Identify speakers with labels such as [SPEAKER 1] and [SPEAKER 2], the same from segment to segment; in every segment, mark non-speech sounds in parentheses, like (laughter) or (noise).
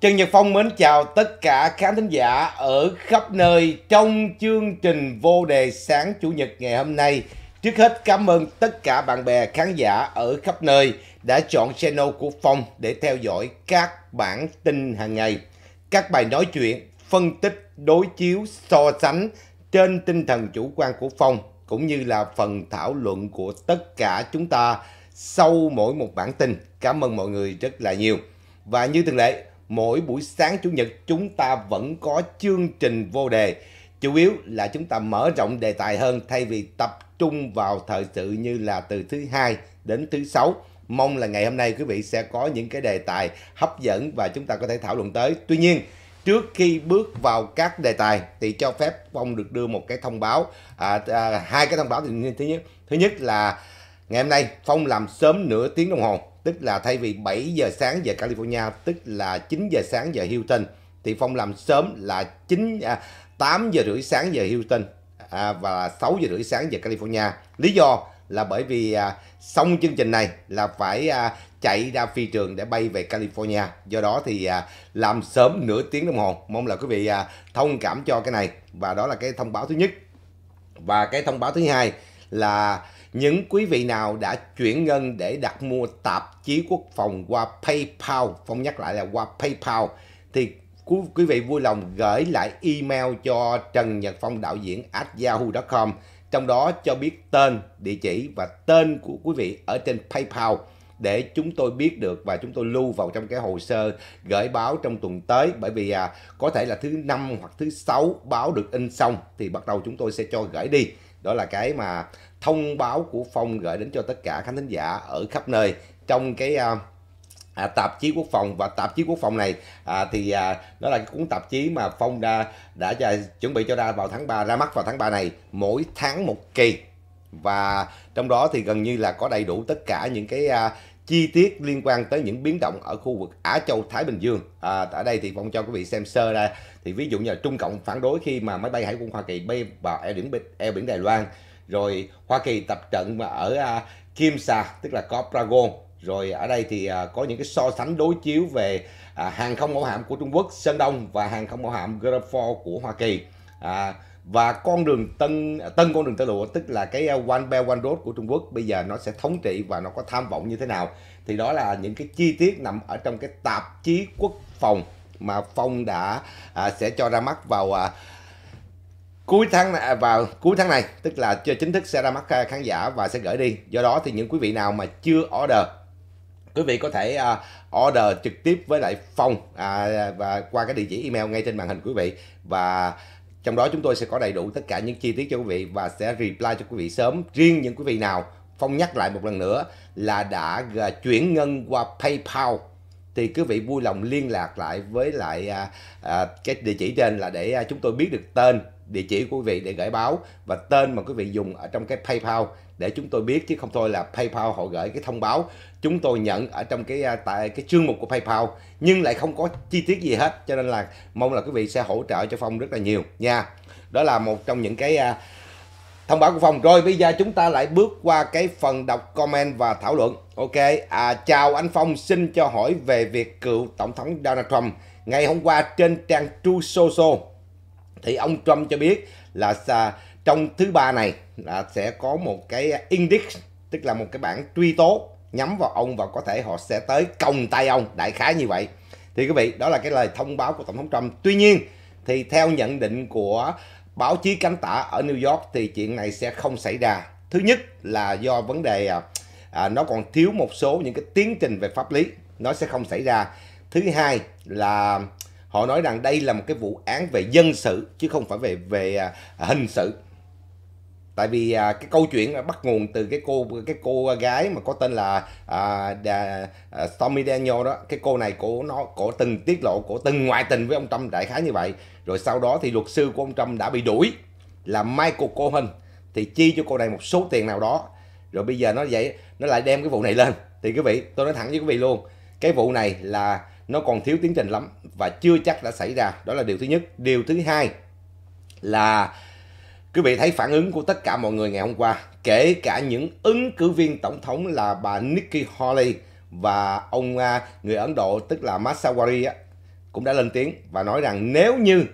[SPEAKER 1] Trần Nhật Phong mến chào tất cả khán thính giả ở khắp nơi trong chương trình vô đề sáng Chủ nhật ngày hôm nay. Trước hết cảm ơn tất cả bạn bè khán giả ở khắp nơi đã chọn channel của Phong để theo dõi các bản tin hàng ngày, các bài nói chuyện, phân tích, đối chiếu, so sánh trên tinh thần chủ quan của Phong cũng như là phần thảo luận của tất cả chúng ta sau mỗi một bản tin. Cảm ơn mọi người rất là nhiều. Và như thường lệ, mỗi buổi sáng Chủ nhật chúng ta vẫn có chương trình vô đề. Chủ yếu là chúng ta mở rộng đề tài hơn thay vì tập trung vào thời sự như là từ thứ hai đến thứ sáu. Mong là ngày hôm nay quý vị sẽ có những cái đề tài hấp dẫn và chúng ta có thể thảo luận tới. Tuy nhiên, trước khi bước vào các đề tài thì cho phép Phong được đưa một cái thông báo. À, à, hai cái thông báo thì thứ nhất, thứ nhất là ngày hôm nay Phong làm sớm nửa tiếng đồng hồ tức là thay vì 7 giờ sáng giờ California tức là 9 giờ sáng giờ Houston thì Phong làm sớm là 9 à, 8 giờ rưỡi sáng giờ Houston à, và 6 giờ rưỡi sáng giờ California lý do là bởi vì à, xong chương trình này là phải à, chạy ra phi trường để bay về California do đó thì à, làm sớm nửa tiếng đồng hồ mong là quý vị à, thông cảm cho cái này và đó là cái thông báo thứ nhất và cái thông báo thứ hai là những quý vị nào đã chuyển ngân để đặt mua tạp chí quốc phòng qua PayPal, Phong nhắc lại là qua PayPal, thì quý vị vui lòng gửi lại email cho Trần Nhật Phong đạo diễn at yahoo.com trong đó cho biết tên, địa chỉ và tên của quý vị ở trên PayPal để chúng tôi biết được và chúng tôi lưu vào trong cái hồ sơ gửi báo trong tuần tới bởi vì à, có thể là thứ năm hoặc thứ sáu báo được in xong thì bắt đầu chúng tôi sẽ cho gửi đi đó là cái mà thông báo của Phong gửi đến cho tất cả khán thính giả ở khắp nơi trong cái uh, à, tạp chí quốc phòng và tạp chí quốc phòng này à, thì à, nó là cuốn tạp chí mà phong đã đã, đã à, chuẩn bị cho ra vào tháng 3 ra mắt vào tháng 3 này mỗi tháng một kỳ và trong đó thì gần như là có đầy đủ tất cả những cái à, chi tiết liên quan tới những biến động ở khu vực Á Châu Thái Bình Dương à, ở đây thì phong cho quý vị xem sơ ra thì ví dụ như là Trung Cộng phản đối khi mà máy bay hải quân Hoa Kỳ bay vào eo biển eo biển Đài Loan rồi Hoa Kỳ tập trận mà ở à, Sa tức là có Pragon rồi ở đây thì à, có những cái so sánh đối chiếu về à, hàng không mẫu hạm của Trung Quốc Sơn Đông và hàng không mẫu hạm Guerford của Hoa Kỳ à, và con đường tân tân con đường tơ lụa tức là cái one belt one road của Trung Quốc bây giờ nó sẽ thống trị và nó có tham vọng như thế nào thì đó là những cái chi tiết nằm ở trong cái tạp chí quốc phòng mà Phong đã à, sẽ cho ra mắt vào à, cuối tháng này, à, vào cuối tháng này tức là chưa chính thức sẽ ra mắt à, khán giả và sẽ gửi đi do đó thì những quý vị nào mà chưa order quý vị có thể uh, order trực tiếp với lại phong à, và qua cái địa chỉ email ngay trên màn hình quý vị và trong đó chúng tôi sẽ có đầy đủ tất cả những chi tiết cho quý vị và sẽ reply cho quý vị sớm riêng những quý vị nào phong nhắc lại một lần nữa là đã chuyển ngân qua paypal thì quý vị vui lòng liên lạc lại với lại à, à, cái địa chỉ trên là để à, chúng tôi biết được tên địa chỉ của quý vị để gửi báo và tên mà quý vị dùng ở trong cái PayPal để chúng tôi biết chứ không thôi là PayPal họ gửi cái thông báo chúng tôi nhận ở trong cái à, tại cái chương mục của PayPal nhưng lại không có chi tiết gì hết cho nên là mong là quý vị sẽ hỗ trợ cho Phong rất là nhiều nha. Đó là một trong những cái à, thông báo của Phong. Rồi bây giờ chúng ta lại bước qua cái phần đọc comment và thảo luận. Ok, à, chào anh Phong xin cho hỏi về việc cựu Tổng thống Donald Trump. Ngày hôm qua trên trang True Social thì ông Trump cho biết là trong thứ ba này là sẽ có một cái index tức là một cái bản truy tố nhắm vào ông và có thể họ sẽ tới còng tay ông đại khái như vậy thì quý vị đó là cái lời thông báo của tổng thống Trump tuy nhiên thì theo nhận định của báo chí cánh tả ở New York thì chuyện này sẽ không xảy ra thứ nhất là do vấn đề à, à nó còn thiếu một số những cái tiến trình về pháp lý nó sẽ không xảy ra thứ hai là họ nói rằng đây là một cái vụ án về dân sự chứ không phải về về à, hình sự tại vì à, cái câu chuyện bắt nguồn từ cái cô cái cô gái mà có tên là à, đà, à, Stormy Daniel đó cái cô này cổ nó cổ từng tiết lộ cổ từng ngoại tình với ông Trump đại khái như vậy rồi sau đó thì luật sư của ông Trump đã bị đuổi là Michael Cohen thì chi cho cô này một số tiền nào đó rồi bây giờ nó vậy nó lại đem cái vụ này lên thì quý vị tôi nói thẳng với quý vị luôn cái vụ này là nó còn thiếu tiến trình lắm và chưa chắc đã xảy ra đó là điều thứ nhất điều thứ hai là quý vị thấy phản ứng của tất cả mọi người ngày hôm qua kể cả những ứng cử viên tổng thống là bà Nikki Haley và ông à, người Ấn Độ tức là Masawari cũng đã lên tiếng và nói rằng nếu như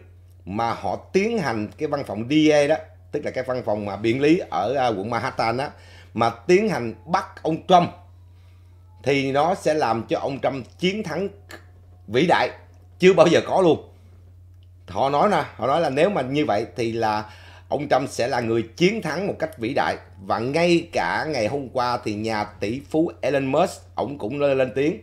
[SPEAKER 1] mà họ tiến hành cái văn phòng DA đó tức là cái văn phòng mà biện lý ở à, quận Manhattan đó mà tiến hành bắt ông Trump thì nó sẽ làm cho ông Trump chiến thắng vĩ đại chưa bao giờ có luôn họ nói nè họ nói là nếu mà như vậy thì là ông Trump sẽ là người chiến thắng một cách vĩ đại và ngay cả ngày hôm qua thì nhà tỷ phú Elon Musk ông cũng lên, lên tiếng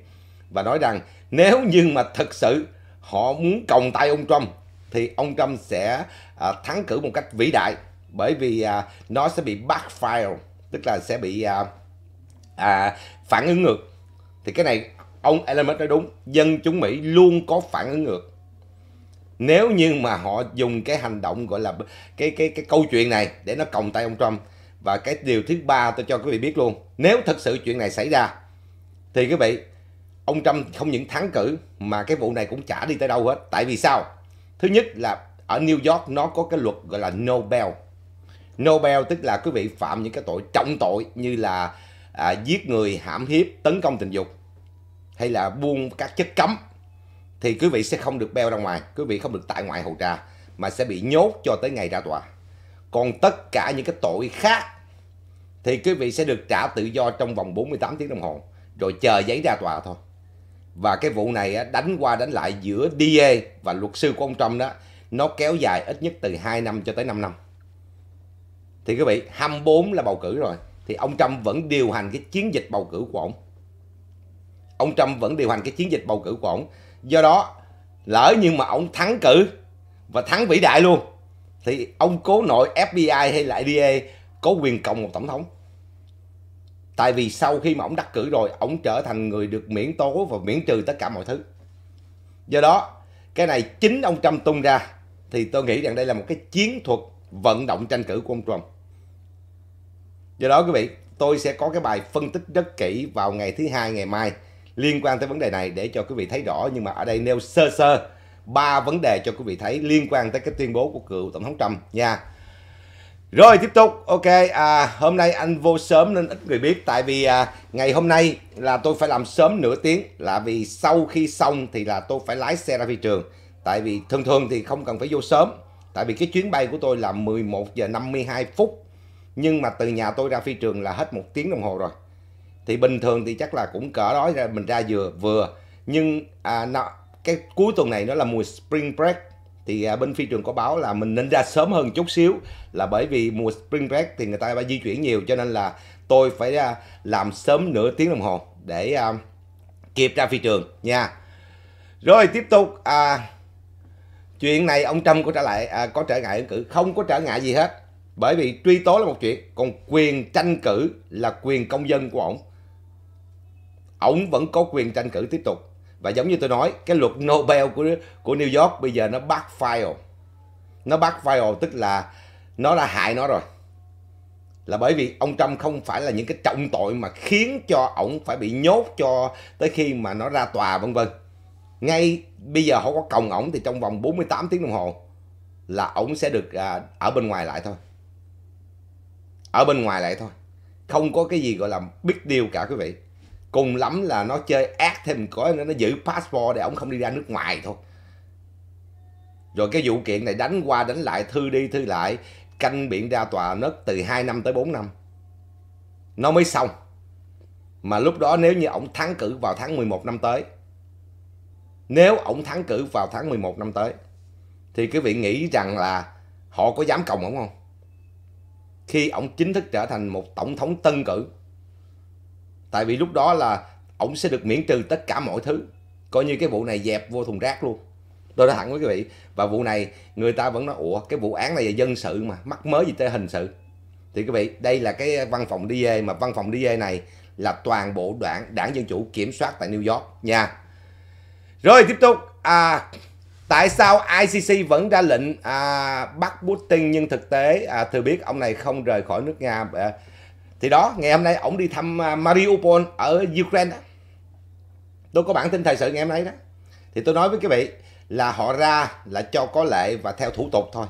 [SPEAKER 1] và nói rằng nếu như mà thực sự họ muốn còng tay ông Trump thì ông Trump sẽ à, thắng cử một cách vĩ đại bởi vì à, nó sẽ bị backfire tức là sẽ bị à, à, phản ứng ngược thì cái này ông Element nói đúng, dân chúng Mỹ luôn có phản ứng ngược. Nếu như mà họ dùng cái hành động gọi là cái cái cái câu chuyện này để nó còng tay ông Trump và cái điều thứ ba tôi cho quý vị biết luôn, nếu thật sự chuyện này xảy ra thì quý vị ông Trump không những thắng cử mà cái vụ này cũng chả đi tới đâu hết. Tại vì sao? Thứ nhất là ở New York nó có cái luật gọi là Nobel. Nobel tức là quý vị phạm những cái tội trọng tội như là à, giết người, hãm hiếp, tấn công tình dục hay là buông các chất cấm thì quý vị sẽ không được beo ra ngoài, quý vị không được tại ngoại hầu trà mà sẽ bị nhốt cho tới ngày ra tòa. Còn tất cả những cái tội khác thì quý vị sẽ được trả tự do trong vòng 48 tiếng đồng hồ rồi chờ giấy ra tòa thôi. Và cái vụ này đánh qua đánh lại giữa DA và luật sư của ông Trump đó nó kéo dài ít nhất từ 2 năm cho tới 5 năm. Thì quý vị, 24 là bầu cử rồi thì ông Trump vẫn điều hành cái chiến dịch bầu cử của ông ông Trump vẫn điều hành cái chiến dịch bầu cử của ông do đó lỡ nhưng mà ông thắng cử và thắng vĩ đại luôn thì ông cố nội FBI hay là DA có quyền cộng một tổng thống tại vì sau khi mà ông đắc cử rồi ông trở thành người được miễn tố và miễn trừ tất cả mọi thứ do đó cái này chính ông Trump tung ra thì tôi nghĩ rằng đây là một cái chiến thuật vận động tranh cử của ông Trump do đó quý vị tôi sẽ có cái bài phân tích rất kỹ vào ngày thứ hai ngày mai liên quan tới vấn đề này để cho quý vị thấy rõ nhưng mà ở đây nêu sơ sơ ba vấn đề cho quý vị thấy liên quan tới cái tuyên bố của cựu tổng thống Trump nha. Rồi tiếp tục, ok, à, hôm nay anh vô sớm nên ít người biết tại vì à, ngày hôm nay là tôi phải làm sớm nửa tiếng là vì sau khi xong thì là tôi phải lái xe ra phi trường. Tại vì thường thường thì không cần phải vô sớm, tại vì cái chuyến bay của tôi là 11 giờ 52 phút nhưng mà từ nhà tôi ra phi trường là hết một tiếng đồng hồ rồi thì bình thường thì chắc là cũng cỡ đó ra mình ra vừa vừa nhưng à, nó, cái cuối tuần này nó là mùa spring break thì à, bên phi trường có báo là mình nên ra sớm hơn chút xíu là bởi vì mùa spring break thì người ta phải di chuyển nhiều cho nên là tôi phải à, làm sớm nửa tiếng đồng hồ để à, kịp ra phi trường nha rồi tiếp tục à, chuyện này ông Trump có trả lại à, có trở ngại ứng cử không có trở ngại gì hết bởi vì truy tố là một chuyện còn quyền tranh cử là quyền công dân của ông ổng vẫn có quyền tranh cử tiếp tục và giống như tôi nói cái luật Nobel của của New York bây giờ nó backfire nó backfire tức là nó đã hại nó rồi là bởi vì ông Trump không phải là những cái trọng tội mà khiến cho ổng phải bị nhốt cho tới khi mà nó ra tòa vân vân ngay bây giờ họ có còng ổng thì trong vòng 48 tiếng đồng hồ là ổng sẽ được à, ở bên ngoài lại thôi ở bên ngoài lại thôi không có cái gì gọi là big deal cả quý vị cùng lắm là nó chơi ác thêm một cõi nữa nó giữ passport để ông không đi ra nước ngoài thôi rồi cái vụ kiện này đánh qua đánh lại thư đi thư lại canh biện ra tòa nớt từ 2 năm tới 4 năm nó mới xong mà lúc đó nếu như ông thắng cử vào tháng 11 năm tới nếu ông thắng cử vào tháng 11 năm tới thì quý vị nghĩ rằng là họ có dám còng ổng không khi ông chính thức trở thành một tổng thống tân cử tại vì lúc đó là ổng sẽ được miễn trừ tất cả mọi thứ coi như cái vụ này dẹp vô thùng rác luôn tôi nói thẳng với quý vị và vụ này người ta vẫn nói ủa cái vụ án này là dân sự mà mắc mới gì tới hình sự thì quý vị đây là cái văn phòng DA mà văn phòng DA này là toàn bộ đoạn đảng dân chủ kiểm soát tại New York nha rồi tiếp tục à, tại sao ICC vẫn ra lệnh à, bắt Putin nhưng thực tế à, thừa biết ông này không rời khỏi nước Nga à, thì đó ngày hôm nay ổng đi thăm à, Mariupol ở Ukraine đó. tôi có bản tin thời sự ngày hôm nay đó thì tôi nói với quý vị là họ ra là cho có lệ và theo thủ tục thôi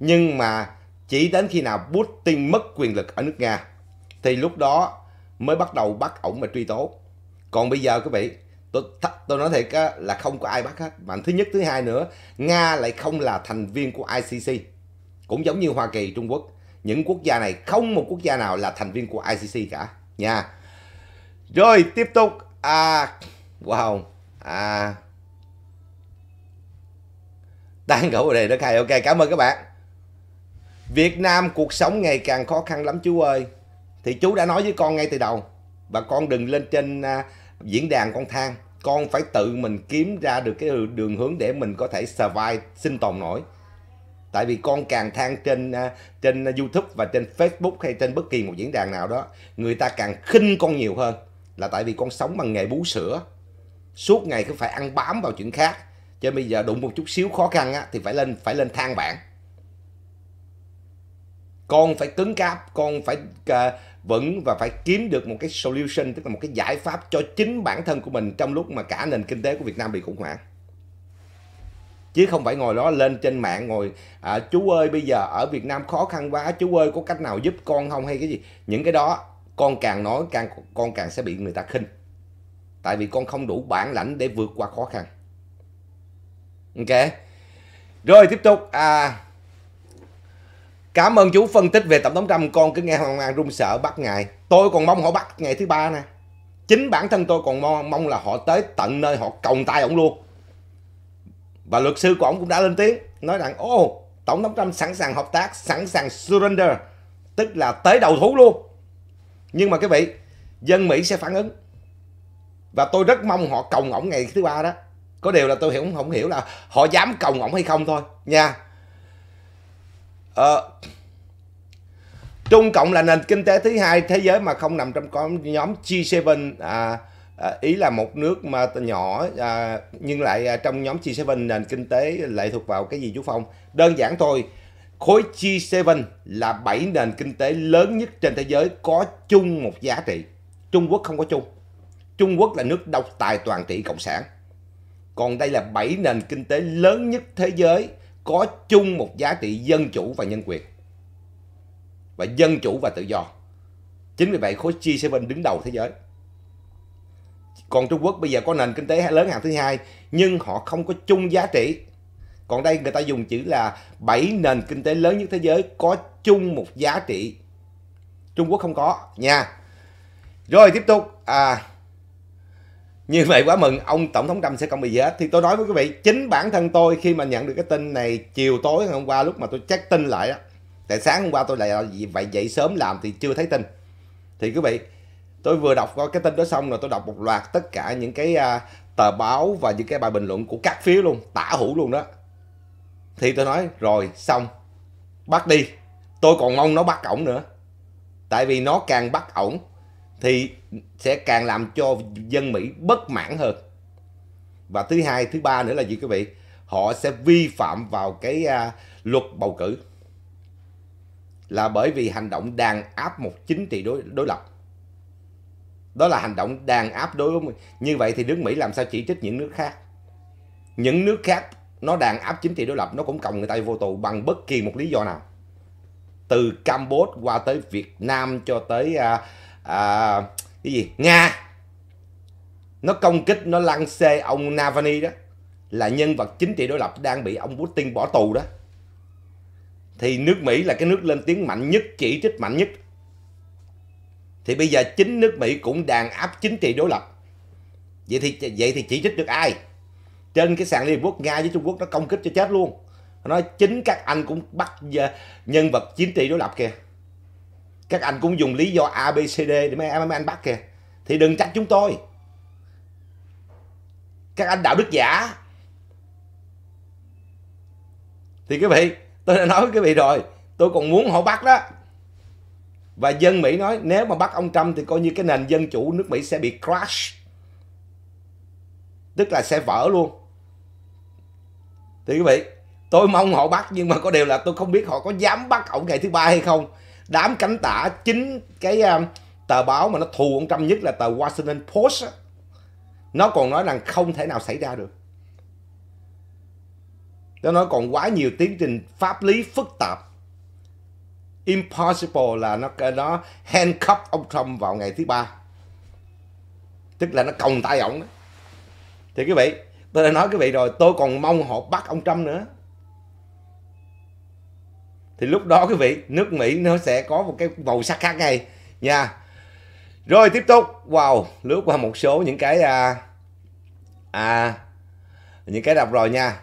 [SPEAKER 1] nhưng mà chỉ đến khi nào Putin mất quyền lực ở nước Nga thì lúc đó mới bắt đầu bắt ổng mà truy tố còn bây giờ quý vị tôi tôi nói thiệt là không có ai bắt hết mà thứ nhất thứ hai nữa nga lại không là thành viên của icc cũng giống như hoa kỳ trung quốc những quốc gia này không một quốc gia nào là thành viên của ICC cả nha rồi tiếp tục à wow à tan khẩu ở đất hay ok cảm ơn các bạn Việt Nam cuộc sống ngày càng khó khăn lắm chú ơi thì chú đã nói với con ngay từ đầu và con đừng lên trên à, diễn đàn con thang, con phải tự mình kiếm ra được cái đường hướng để mình có thể survive sinh tồn nổi tại vì con càng than trên à, trên youtube và trên facebook hay trên bất kỳ một diễn đàn nào đó người ta càng khinh con nhiều hơn là tại vì con sống bằng nghề bú sữa suốt ngày cứ phải ăn bám vào chuyện khác cho bây giờ đụng một chút xíu khó khăn á, thì phải lên phải lên than bản con phải cứng cáp con phải uh, vững và phải kiếm được một cái solution tức là một cái giải pháp cho chính bản thân của mình trong lúc mà cả nền kinh tế của Việt Nam bị khủng hoảng chứ không phải ngồi đó lên trên mạng ngồi à, chú ơi bây giờ ở Việt Nam khó khăn quá chú ơi có cách nào giúp con không hay cái gì những cái đó con càng nói càng con càng sẽ bị người ta khinh tại vì con không đủ bản lãnh để vượt qua khó khăn ok rồi tiếp tục à cảm ơn chú phân tích về tổng thống trump con cứ nghe hoang mang run sợ bắt ngài tôi còn mong họ bắt ngày thứ ba nè chính bản thân tôi còn mong, mong là họ tới tận nơi họ còng tay ổng luôn và luật sư của ông cũng đã lên tiếng nói rằng ô oh, Tổng thống Trump sẵn sàng hợp tác, sẵn sàng surrender, tức là tới đầu thú luôn. Nhưng mà cái vị, dân Mỹ sẽ phản ứng. Và tôi rất mong họ còng ổng ngày thứ ba đó. Có điều là tôi hiểu không hiểu là họ dám còng ổng hay không thôi nha. Ờ, Trung Cộng là nền kinh tế thứ hai thế giới mà không nằm trong nhóm G7 à, À, ý là một nước mà nhỏ à, nhưng lại à, trong nhóm G7 nền kinh tế lại thuộc vào cái gì chú Phong? Đơn giản thôi, khối G7 là 7 nền kinh tế lớn nhất trên thế giới có chung một giá trị. Trung Quốc không có chung. Trung Quốc là nước độc tài toàn trị cộng sản. Còn đây là 7 nền kinh tế lớn nhất thế giới có chung một giá trị dân chủ và nhân quyền. Và dân chủ và tự do. Chính vì vậy khối G7 đứng đầu thế giới còn Trung Quốc bây giờ có nền kinh tế lớn hàng thứ hai nhưng họ không có chung giá trị còn đây người ta dùng chữ là bảy nền kinh tế lớn nhất thế giới có chung một giá trị Trung Quốc không có nha rồi tiếp tục à như vậy quá mừng ông tổng thống Trump sẽ không bị gì hết thì tôi nói với quý vị chính bản thân tôi khi mà nhận được cái tin này chiều tối hôm qua lúc mà tôi check tin lại đó tại sáng hôm qua tôi lại à, vậy dậy sớm làm thì chưa thấy tin thì quý vị tôi vừa đọc qua cái tin đó xong rồi tôi đọc một loạt tất cả những cái uh, tờ báo và những cái bài bình luận của các phía luôn tả hữu luôn đó thì tôi nói rồi xong bắt đi tôi còn mong nó bắt ổng nữa tại vì nó càng bắt ổng thì sẽ càng làm cho dân mỹ bất mãn hơn và thứ hai thứ ba nữa là gì quý vị họ sẽ vi phạm vào cái uh, luật bầu cử là bởi vì hành động đàn áp một chính trị đối đối lập đó là hành động đàn áp đối với Như vậy thì nước Mỹ làm sao chỉ trích những nước khác? Những nước khác nó đàn áp chính trị đối lập nó cũng còng người ta vô tù bằng bất kỳ một lý do nào. Từ Campuchia qua tới Việt Nam cho tới à, à, cái gì Nga. Nó công kích, nó lăng xê ông navani đó. Là nhân vật chính trị đối lập đang bị ông Putin bỏ tù đó. Thì nước Mỹ là cái nước lên tiếng mạnh nhất, chỉ trích mạnh nhất thì bây giờ chính nước Mỹ cũng đàn áp chính trị đối lập. Vậy thì vậy thì chỉ trích được ai? Trên cái sàn Liên Hợp Quốc Nga với Trung Quốc nó công kích cho chết luôn. Nó nói chính các anh cũng bắt ờ, nhân vật chính trị đối lập kìa. Các anh cũng dùng lý do ABCD để mấy, mấy anh bắt kìa. Thì đừng trách chúng tôi. Các anh đạo đức giả. Thì quý vị, tôi đã nói với quý vị rồi, tôi còn muốn họ bắt đó và dân Mỹ nói nếu mà bắt ông Trump thì coi như cái nền dân chủ nước Mỹ sẽ bị crash tức là sẽ vỡ luôn thì quý vị tôi mong họ bắt nhưng mà có điều là tôi không biết họ có dám bắt ông ngày thứ ba hay không đám cánh tả chính cái um, tờ báo mà nó thù ông Trump nhất là tờ Washington Post nó còn nói rằng không thể nào xảy ra được nó nói còn quá nhiều tiến trình pháp lý phức tạp impossible là nó nó handcuff ông Trump vào ngày thứ ba tức là nó còng tay ổng thì quý vị tôi đã nói quý vị rồi tôi còn mong họ bắt ông Trump nữa thì lúc đó quý vị nước Mỹ nó sẽ có một cái màu sắc khác ngay nha rồi tiếp tục wow lướt qua một số những cái à, à những cái đọc rồi nha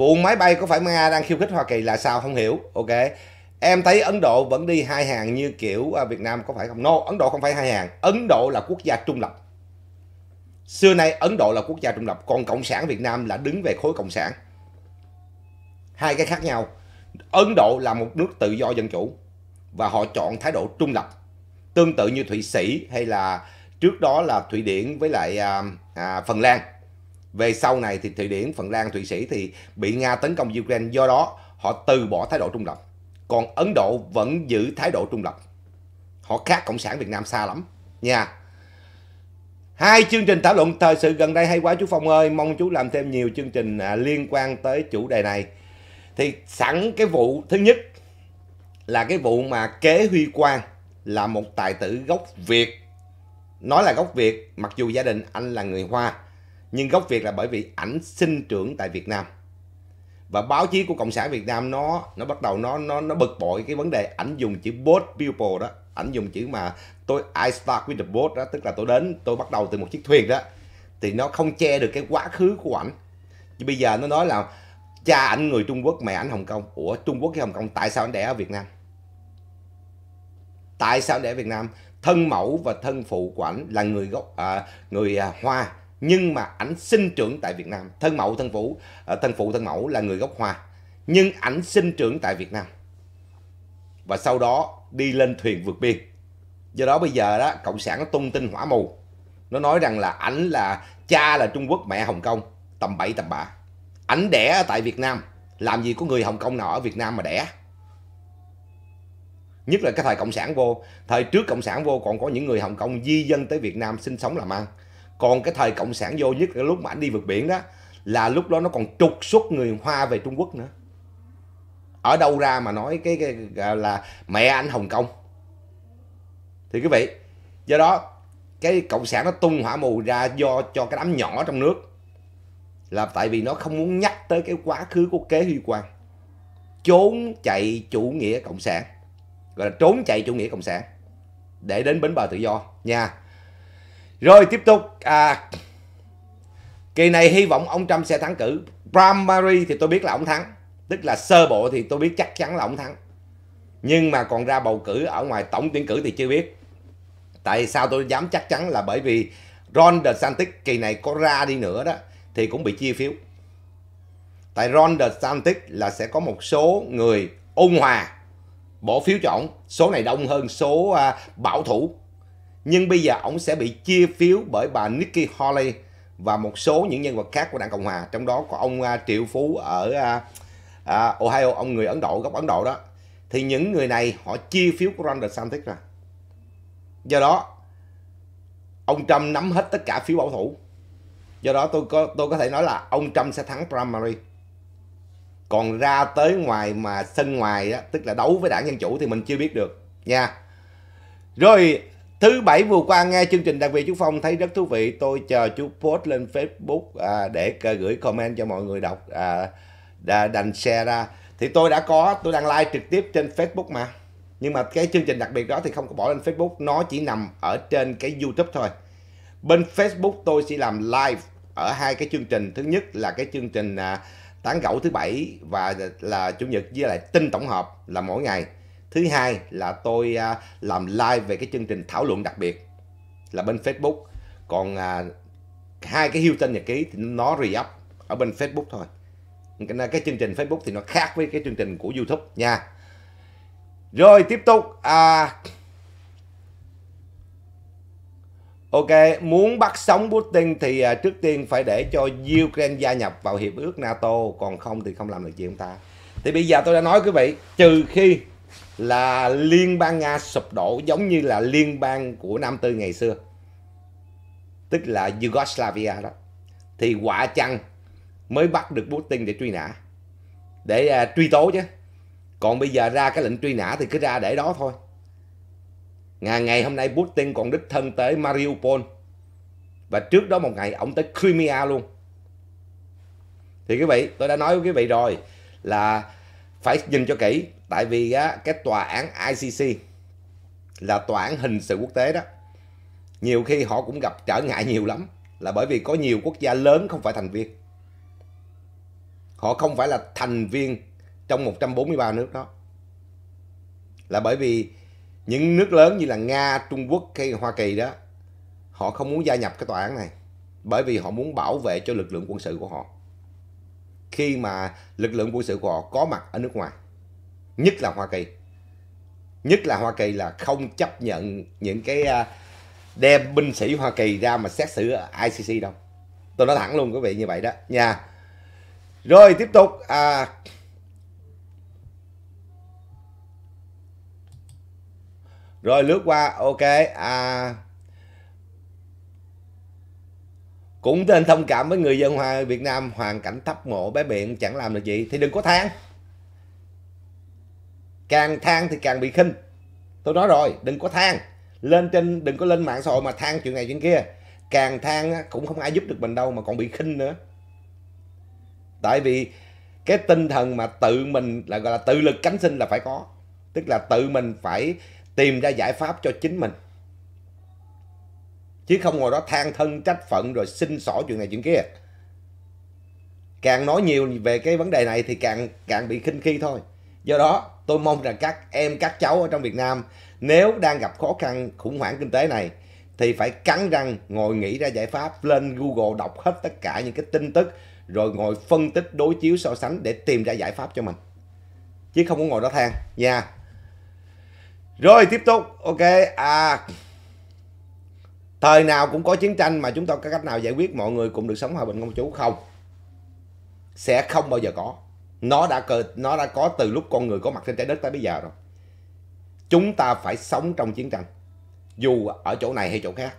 [SPEAKER 1] Vụ máy bay có phải Nga đang khiêu khích Hoa Kỳ là sao không hiểu. Ok. Em thấy Ấn Độ vẫn đi hai hàng như kiểu à, Việt Nam có phải không? No, Ấn Độ không phải hai hàng. Ấn Độ là quốc gia trung lập. Xưa nay Ấn Độ là quốc gia trung lập, còn Cộng sản Việt Nam là đứng về khối Cộng sản. Hai cái khác nhau. Ấn Độ là một nước tự do dân chủ và họ chọn thái độ trung lập. Tương tự như Thụy Sĩ hay là trước đó là Thụy Điển với lại à, à Phần Lan về sau này thì Thụy Điển, Phần Lan, Thụy Sĩ thì bị Nga tấn công Ukraine do đó họ từ bỏ thái độ trung lập. Còn Ấn Độ vẫn giữ thái độ trung lập. Họ khác Cộng sản Việt Nam xa lắm nha. Hai chương trình thảo luận thời sự gần đây hay quá chú Phong ơi, mong chú làm thêm nhiều chương trình à, liên quan tới chủ đề này. Thì sẵn cái vụ thứ nhất là cái vụ mà kế huy quang là một tài tử gốc Việt. Nói là gốc Việt, mặc dù gia đình anh là người Hoa, nhưng gốc Việt là bởi vì ảnh sinh trưởng tại Việt Nam và báo chí của cộng sản Việt Nam nó nó bắt đầu nó nó nó bực bội cái vấn đề ảnh dùng chữ boat people đó ảnh dùng chữ mà tôi I start with the boat đó tức là tôi đến tôi bắt đầu từ một chiếc thuyền đó thì nó không che được cái quá khứ của ảnh chứ bây giờ nó nói là cha ảnh người Trung Quốc mẹ ảnh Hồng Kông của Trung Quốc với Hồng Kông tại sao anh đẻ ở Việt Nam tại sao anh đẻ ở Việt Nam thân mẫu và thân phụ của ảnh là người gốc à, người à, Hoa nhưng mà ảnh sinh trưởng tại Việt Nam thân mẫu ờ, thân phụ thân phụ thân mẫu là người gốc Hoa nhưng ảnh sinh trưởng tại Việt Nam và sau đó đi lên thuyền vượt biên do đó bây giờ đó cộng sản nó tung tin hỏa mù nó nói rằng là ảnh là cha là Trung Quốc mẹ Hồng Kông tầm bậy tầm bạ ảnh đẻ ở tại Việt Nam làm gì có người Hồng Kông nào ở Việt Nam mà đẻ nhất là cái thời cộng sản vô thời trước cộng sản vô còn có những người Hồng Kông di dân tới Việt Nam sinh sống làm ăn còn cái thời cộng sản vô nhất là lúc mà anh đi vượt biển đó là lúc đó nó còn trục xuất người hoa về trung quốc nữa ở đâu ra mà nói cái, cái, cái là mẹ anh hồng kông thì quý vị do đó cái cộng sản nó tung hỏa mù ra do cho cái đám nhỏ trong nước là tại vì nó không muốn nhắc tới cái quá khứ của kế huy quang trốn chạy chủ nghĩa cộng sản gọi là trốn chạy chủ nghĩa cộng sản để đến bến bờ tự do nha rồi tiếp tục à, Kỳ này hy vọng ông Trump sẽ thắng cử Primary thì tôi biết là ông thắng Tức là sơ bộ thì tôi biết chắc chắn là ông thắng Nhưng mà còn ra bầu cử ở ngoài tổng tuyển cử thì chưa biết Tại sao tôi dám chắc chắn là bởi vì Ron DeSantis kỳ này có ra đi nữa đó Thì cũng bị chia phiếu Tại Ron DeSantis là sẽ có một số người ôn hòa Bỏ phiếu chọn Số này đông hơn số à, bảo thủ nhưng bây giờ ông sẽ bị chia phiếu bởi bà Nikki Haley và một số những nhân vật khác của đảng Cộng Hòa. Trong đó có ông à, Triệu Phú ở à, à, Ohio, ông người Ấn Độ, gốc Ấn Độ đó. Thì những người này họ chia phiếu của Ron DeSantis ra. Do đó, ông Trump nắm hết tất cả phiếu bảo thủ. Do đó tôi có tôi có thể nói là ông Trump sẽ thắng primary. Còn ra tới ngoài mà sân ngoài đó, tức là đấu với đảng Dân Chủ thì mình chưa biết được nha. Rồi Thứ bảy vừa qua nghe chương trình đặc biệt chú Phong thấy rất thú vị. Tôi chờ chú post lên Facebook à, để gửi comment cho mọi người đọc à, đành share ra. Thì tôi đã có, tôi đang like trực tiếp trên Facebook mà. Nhưng mà cái chương trình đặc biệt đó thì không có bỏ lên Facebook, nó chỉ nằm ở trên cái YouTube thôi. Bên Facebook tôi sẽ làm live ở hai cái chương trình. Thứ nhất là cái chương trình à, tán gẫu thứ bảy và là chủ nhật với lại tin tổng hợp là mỗi ngày. Thứ hai là tôi à, làm live về cái chương trình thảo luận đặc biệt là bên Facebook. Còn à, hai cái Hilton nhật ký thì nó re-up ở bên Facebook thôi. Cái, cái chương trình Facebook thì nó khác với cái chương trình của YouTube nha. Rồi tiếp tục à Ok, muốn bắt sống Putin thì à, trước tiên phải để cho Ukraine gia nhập vào hiệp ước NATO, còn không thì không làm được gì ông ta. Thì bây giờ tôi đã nói quý vị, trừ khi là liên bang Nga sụp đổ giống như là liên bang của Nam Tư ngày xưa. Tức là Yugoslavia đó. Thì quả chăng mới bắt được Putin để truy nã. Để à, truy tố chứ. Còn bây giờ ra cái lệnh truy nã thì cứ ra để đó thôi. Ngày ngày hôm nay Putin còn đích thân tới Mariupol. Và trước đó một ngày ông tới Crimea luôn. Thì quý vị, tôi đã nói với quý vị rồi là phải nhìn cho kỹ tại vì á, cái tòa án ICC là tòa án hình sự quốc tế đó nhiều khi họ cũng gặp trở ngại nhiều lắm là bởi vì có nhiều quốc gia lớn không phải thành viên họ không phải là thành viên trong 143 nước đó là bởi vì những nước lớn như là Nga, Trung Quốc hay Hoa Kỳ đó họ không muốn gia nhập cái tòa án này bởi vì họ muốn bảo vệ cho lực lượng quân sự của họ khi mà lực lượng quân sự của họ có mặt ở nước ngoài nhất là Hoa Kỳ nhất là Hoa Kỳ là không chấp nhận những cái à, đem binh sĩ Hoa Kỳ ra mà xét xử ICC đâu tôi nói thẳng luôn quý vị như vậy đó nha rồi tiếp tục à, rồi lướt qua ok à, cũng nên thông cảm với người dân Hoa Việt Nam hoàn cảnh thấp mộ bé miệng chẳng làm được gì thì đừng có than càng than thì càng bị khinh tôi nói rồi đừng có than lên trên đừng có lên mạng xã hội mà than chuyện này chuyện kia càng than cũng không ai giúp được mình đâu mà còn bị khinh nữa tại vì cái tinh thần mà tự mình là gọi là tự lực cánh sinh là phải có tức là tự mình phải tìm ra giải pháp cho chính mình chứ không ngồi đó than thân trách phận rồi xin xỏ chuyện này chuyện kia càng nói nhiều về cái vấn đề này thì càng càng bị khinh khi thôi do đó tôi mong rằng các em các cháu ở trong Việt Nam nếu đang gặp khó khăn khủng hoảng kinh tế này thì phải cắn răng ngồi nghĩ ra giải pháp lên Google đọc hết tất cả những cái tin tức rồi ngồi phân tích đối chiếu so sánh để tìm ra giải pháp cho mình chứ không có ngồi đó than nha rồi tiếp tục ok à thời nào cũng có chiến tranh mà chúng ta có cách nào giải quyết mọi người cũng được sống hòa bình công chú không sẽ không bao giờ có nó đã cờ, nó đã có từ lúc con người có mặt trên trái đất tới bây giờ rồi chúng ta phải sống trong chiến tranh dù ở chỗ này hay chỗ khác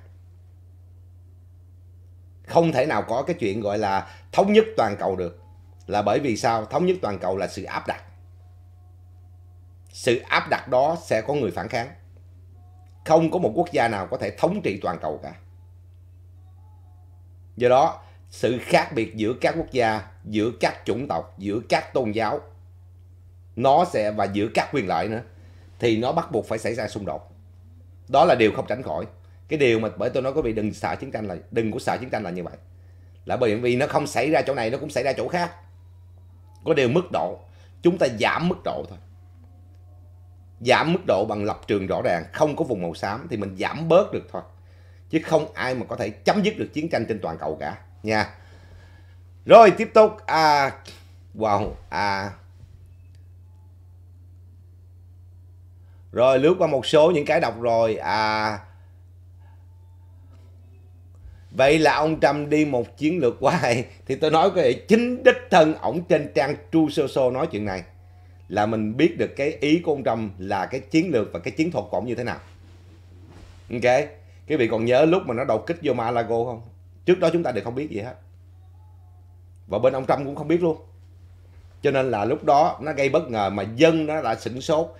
[SPEAKER 1] không thể nào có cái chuyện gọi là thống nhất toàn cầu được là bởi vì sao thống nhất toàn cầu là sự áp đặt sự áp đặt đó sẽ có người phản kháng không có một quốc gia nào có thể thống trị toàn cầu cả do đó sự khác biệt giữa các quốc gia, giữa các chủng tộc, giữa các tôn giáo nó sẽ và giữa các quyền lợi nữa thì nó bắt buộc phải xảy ra xung đột. Đó là điều không tránh khỏi. Cái điều mà bởi tôi nói có vị đừng sợ chiến tranh là đừng có sợ chiến tranh là như vậy. Là bởi vì nó không xảy ra chỗ này nó cũng xảy ra chỗ khác. Có điều mức độ, chúng ta giảm mức độ thôi. Giảm mức độ bằng lập trường rõ ràng, không có vùng màu xám thì mình giảm bớt được thôi. Chứ không ai mà có thể chấm dứt được chiến tranh trên toàn cầu cả nha rồi tiếp tục à wow à rồi lướt qua một số những cái đọc rồi à Vậy là ông Trump đi một chiến lược hoài Thì tôi nói cái chính đích thân ổng trên trang True Social nói chuyện này Là mình biết được cái ý của ông Trump là cái chiến lược và cái chiến thuật của ổng như thế nào Ok cái vị còn nhớ lúc mà nó đầu kích vô Malago không? trước đó chúng ta đều không biết gì hết và bên ông trump cũng không biết luôn cho nên là lúc đó nó gây bất ngờ mà dân nó đã sửng sốt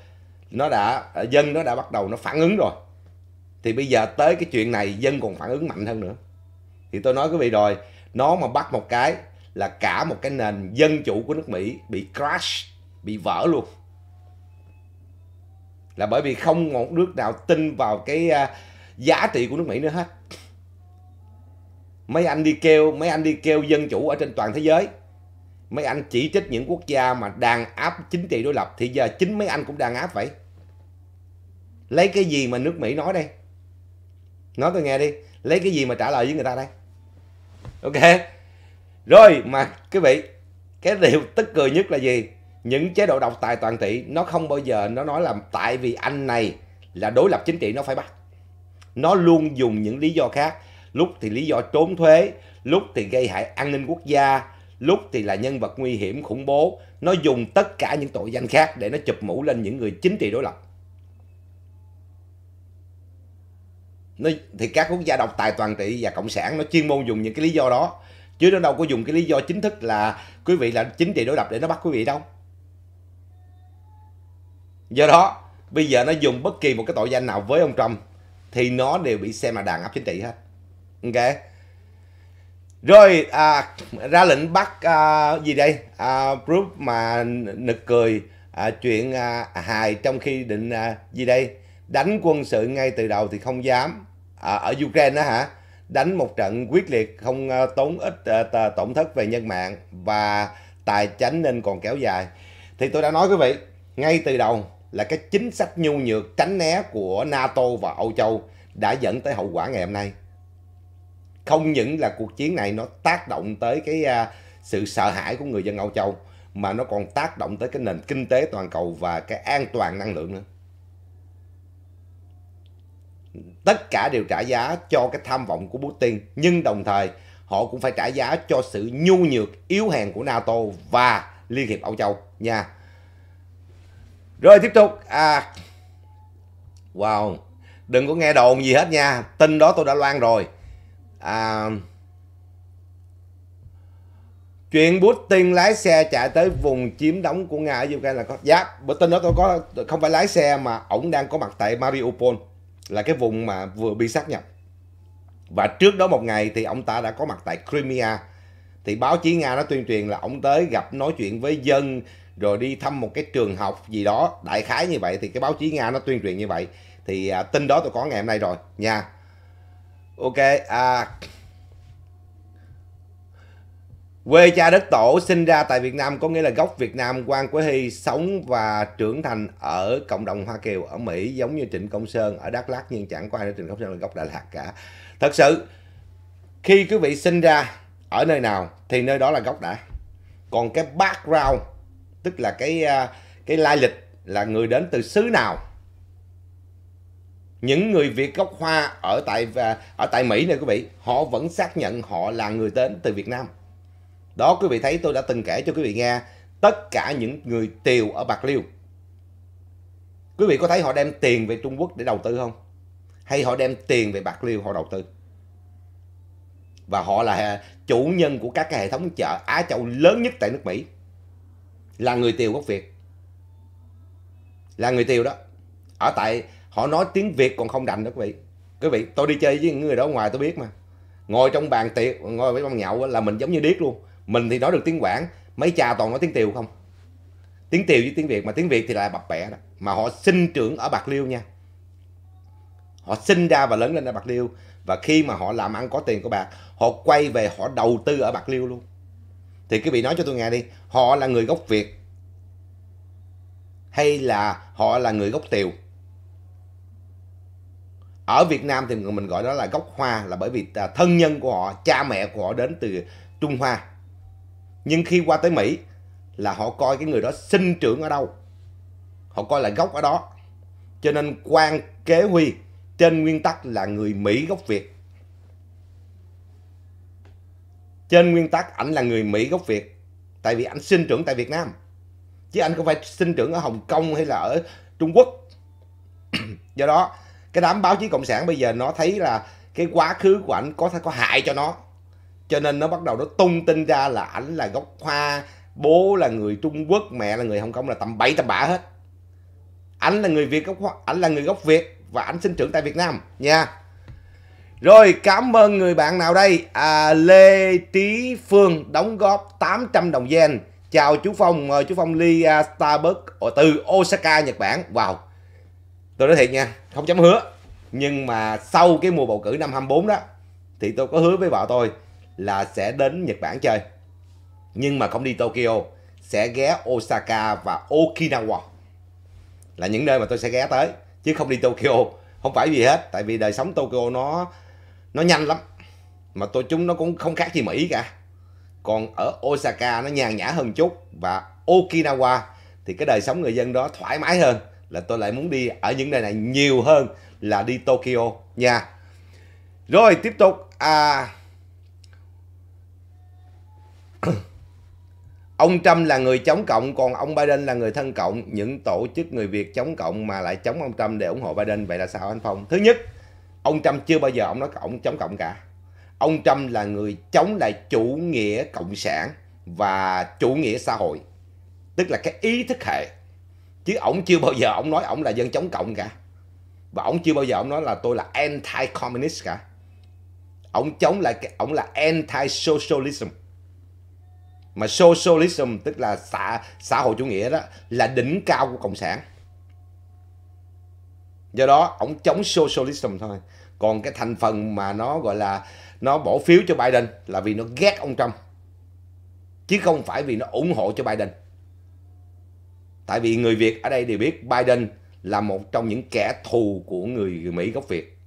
[SPEAKER 1] nó đã à, dân nó đã bắt đầu nó phản ứng rồi thì bây giờ tới cái chuyện này dân còn phản ứng mạnh hơn nữa thì tôi nói quý vị rồi nó mà bắt một cái là cả một cái nền dân chủ của nước mỹ bị crash bị vỡ luôn là bởi vì không một nước nào tin vào cái à, giá trị của nước mỹ nữa hết mấy anh đi kêu mấy anh đi kêu dân chủ ở trên toàn thế giới mấy anh chỉ trích những quốc gia mà đang áp chính trị đối lập thì giờ chính mấy anh cũng đang áp vậy lấy cái gì mà nước mỹ nói đây nói tôi nghe đi lấy cái gì mà trả lời với người ta đây ok rồi mà quý vị cái điều (laughs) tức cười nhất là gì những chế độ độc tài toàn trị nó không bao giờ nó nói là tại vì anh này là đối lập chính trị nó phải bắt nó luôn dùng những lý do khác lúc thì lý do trốn thuế, lúc thì gây hại an ninh quốc gia, lúc thì là nhân vật nguy hiểm khủng bố. Nó dùng tất cả những tội danh khác để nó chụp mũ lên những người chính trị đối lập. Nó, thì các quốc gia độc tài toàn trị và cộng sản nó chuyên môn dùng những cái lý do đó chứ nó đâu có dùng cái lý do chính thức là quý vị là chính trị đối lập để nó bắt quý vị đâu do đó bây giờ nó dùng bất kỳ một cái tội danh nào với ông trump thì nó đều bị xem là đàn áp chính trị hết ok rồi à, ra lệnh bắt à, gì đây à, group mà nực cười à, chuyện à, hài trong khi định à, gì đây đánh quân sự ngay từ đầu thì không dám à, ở ukraine đó hả đánh một trận quyết liệt không à, tốn ít à, tổn thất về nhân mạng và tài chánh nên còn kéo dài thì tôi đã nói quý vị ngay từ đầu là cái chính sách nhu nhược tránh né của nato và âu châu đã dẫn tới hậu quả ngày hôm nay không những là cuộc chiến này nó tác động tới cái à, sự sợ hãi của người dân Âu Châu mà nó còn tác động tới cái nền kinh tế toàn cầu và cái an toàn năng lượng nữa. Tất cả đều trả giá cho cái tham vọng của Putin nhưng đồng thời họ cũng phải trả giá cho sự nhu nhược yếu hèn của NATO và Liên hiệp Âu Châu nha. Rồi tiếp tục à Wow, đừng có nghe đồn gì hết nha. Tin đó tôi đã loan rồi à, chuyện Putin lái xe chạy tới vùng chiếm đóng của Nga ở Ukraine là có dạ Putin đó tôi có không phải lái xe mà ổng đang có mặt tại Mariupol là cái vùng mà vừa bị sát nhập và trước đó một ngày thì ông ta đã có mặt tại Crimea thì báo chí Nga nó tuyên truyền là ông tới gặp nói chuyện với dân rồi đi thăm một cái trường học gì đó đại khái như vậy thì cái báo chí Nga nó tuyên truyền như vậy thì à, tin đó tôi có ngày hôm nay rồi nha ok à quê cha đất tổ sinh ra tại Việt Nam có nghĩa là gốc Việt Nam Quan Quế Hy sống và trưởng thành ở cộng đồng Hoa Kiều ở Mỹ giống như Trịnh Công Sơn ở Đắk Lắk nhưng chẳng qua ai Trịnh Công Sơn là gốc Đà Lạt cả thật sự khi quý vị sinh ra ở nơi nào thì nơi đó là gốc đã còn cái background tức là cái à, cái lai lịch là người đến từ xứ nào những người Việt gốc Hoa ở tại à, ở tại Mỹ này quý vị, họ vẫn xác nhận họ là người đến từ Việt Nam. Đó quý vị thấy tôi đã từng kể cho quý vị nghe tất cả những người Tiều ở Bạc Liêu. Quý vị có thấy họ đem tiền về Trung Quốc để đầu tư không? Hay họ đem tiền về Bạc Liêu họ đầu tư? Và họ là chủ nhân của các cái hệ thống chợ Á Châu lớn nhất tại nước Mỹ. Là người Tiều gốc Việt. Là người Tiều đó. Ở tại họ nói tiếng việt còn không đành đó quý vị quý vị tôi đi chơi với những người đó ngoài tôi biết mà ngồi trong bàn tiệc ngồi với ông nhậu là mình giống như điếc luôn mình thì nói được tiếng quảng mấy cha toàn nói tiếng tiều không tiếng tiều với tiếng việt mà tiếng việt thì lại bập bẹ đó mà họ sinh trưởng ở bạc liêu nha họ sinh ra và lớn lên ở bạc liêu và khi mà họ làm ăn có tiền của bạc họ quay về họ đầu tư ở bạc liêu luôn thì quý vị nói cho tôi nghe đi họ là người gốc việt hay là họ là người gốc tiều ở Việt Nam thì mình gọi đó là gốc Hoa là bởi vì à, thân nhân của họ cha mẹ của họ đến từ Trung Hoa nhưng khi qua tới Mỹ là họ coi cái người đó sinh trưởng ở đâu họ coi là gốc ở đó cho nên quan kế huy trên nguyên tắc là người Mỹ gốc Việt trên nguyên tắc ảnh là người Mỹ gốc Việt tại vì ảnh sinh trưởng tại Việt Nam chứ anh không phải sinh trưởng ở Hồng Kông hay là ở Trung Quốc (clears throat) do đó cái đám báo chí cộng sản bây giờ nó thấy là cái quá khứ của ảnh có thể có hại cho nó cho nên nó bắt đầu nó tung tin ra là ảnh là gốc hoa bố là người trung quốc mẹ là người hồng kông là tầm bậy tầm bạ hết ảnh là người việt gốc hoa ảnh là người gốc việt và ảnh sinh trưởng tại việt nam nha rồi cảm ơn người bạn nào đây à, lê tý phương đóng góp 800 đồng yen chào chú phong mời chú phong ly uh, starbucks từ osaka nhật bản wow tôi nói thiệt nha không dám hứa nhưng mà sau cái mùa bầu cử năm 24 đó thì tôi có hứa với vợ tôi là sẽ đến Nhật Bản chơi nhưng mà không đi Tokyo sẽ ghé Osaka và Okinawa là những nơi mà tôi sẽ ghé tới chứ không đi Tokyo không phải gì hết tại vì đời sống Tokyo nó nó nhanh lắm mà tôi chúng nó cũng không khác gì Mỹ cả còn ở Osaka nó nhàn nhã hơn chút và Okinawa thì cái đời sống người dân đó thoải mái hơn là tôi lại muốn đi ở những nơi này nhiều hơn là đi Tokyo nha. Rồi tiếp tục à (clears throat) Ông Trump là người chống cộng còn ông Biden là người thân cộng, những tổ chức người Việt chống cộng mà lại chống ông Trump để ủng hộ Biden vậy là sao anh Phong? Thứ nhất, ông Trump chưa bao giờ ông nói cộng chống cộng cả. Ông Trump là người chống lại chủ nghĩa cộng sản và chủ nghĩa xã hội, tức là cái ý thức hệ chứ ổng chưa bao giờ ổng nói ổng là dân chống cộng cả và ổng chưa bao giờ ổng nói là tôi là anti communist cả ổng chống lại ổng là anti socialism mà socialism tức là xã xã hội chủ nghĩa đó là đỉnh cao của cộng sản do đó ổng chống socialism thôi còn cái thành phần mà nó gọi là nó bỏ phiếu cho Biden là vì nó ghét ông Trump chứ không phải vì nó ủng hộ cho Biden tại vì người Việt ở đây đều biết Biden là một trong những kẻ thù của người Mỹ gốc Việt.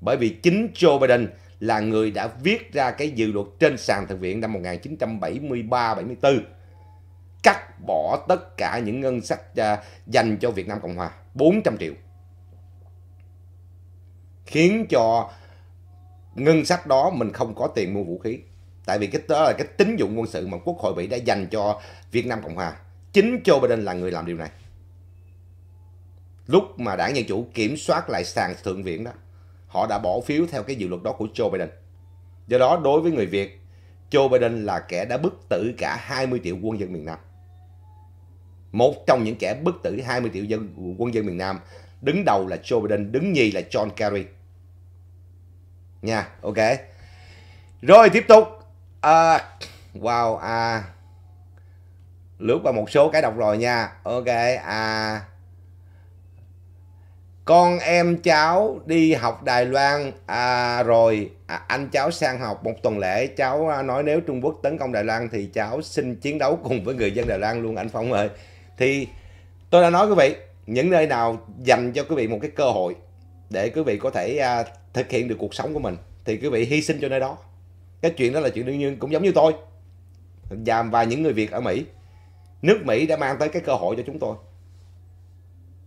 [SPEAKER 1] Bởi vì chính Joe Biden là người đã viết ra cái dự luật trên sàn thượng viện năm 1973-74 cắt bỏ tất cả những ngân sách à, dành cho Việt Nam Cộng Hòa 400 triệu khiến cho ngân sách đó mình không có tiền mua vũ khí tại vì cái đó là cái tín dụng quân sự mà quốc hội Mỹ đã dành cho Việt Nam Cộng Hòa Chính Joe Biden là người làm điều này. Lúc mà đảng Dân Chủ kiểm soát lại sàn thượng viện đó, họ đã bỏ phiếu theo cái dự luật đó của Joe Biden. Do đó, đối với người Việt, Joe Biden là kẻ đã bức tử cả 20 triệu quân dân miền Nam. Một trong những kẻ bức tử 20 triệu dân quân dân miền Nam, đứng đầu là Joe Biden, đứng nhì là John Kerry. Nha, ok. Rồi tiếp tục. À, wow, à, lướt qua một số cái đọc rồi nha ok à con em cháu đi học Đài Loan à, rồi à, anh cháu sang học một tuần lễ cháu à, nói nếu Trung Quốc tấn công Đài Loan thì cháu xin chiến đấu cùng với người dân Đài Loan luôn anh Phong ơi thì tôi đã nói quý vị những nơi nào dành cho quý vị một cái cơ hội để quý vị có thể à, thực hiện được cuộc sống của mình thì quý vị hy sinh cho nơi đó cái chuyện đó là chuyện đương nhiên cũng giống như tôi và, và những người Việt ở Mỹ nước Mỹ đã mang tới cái cơ hội cho chúng tôi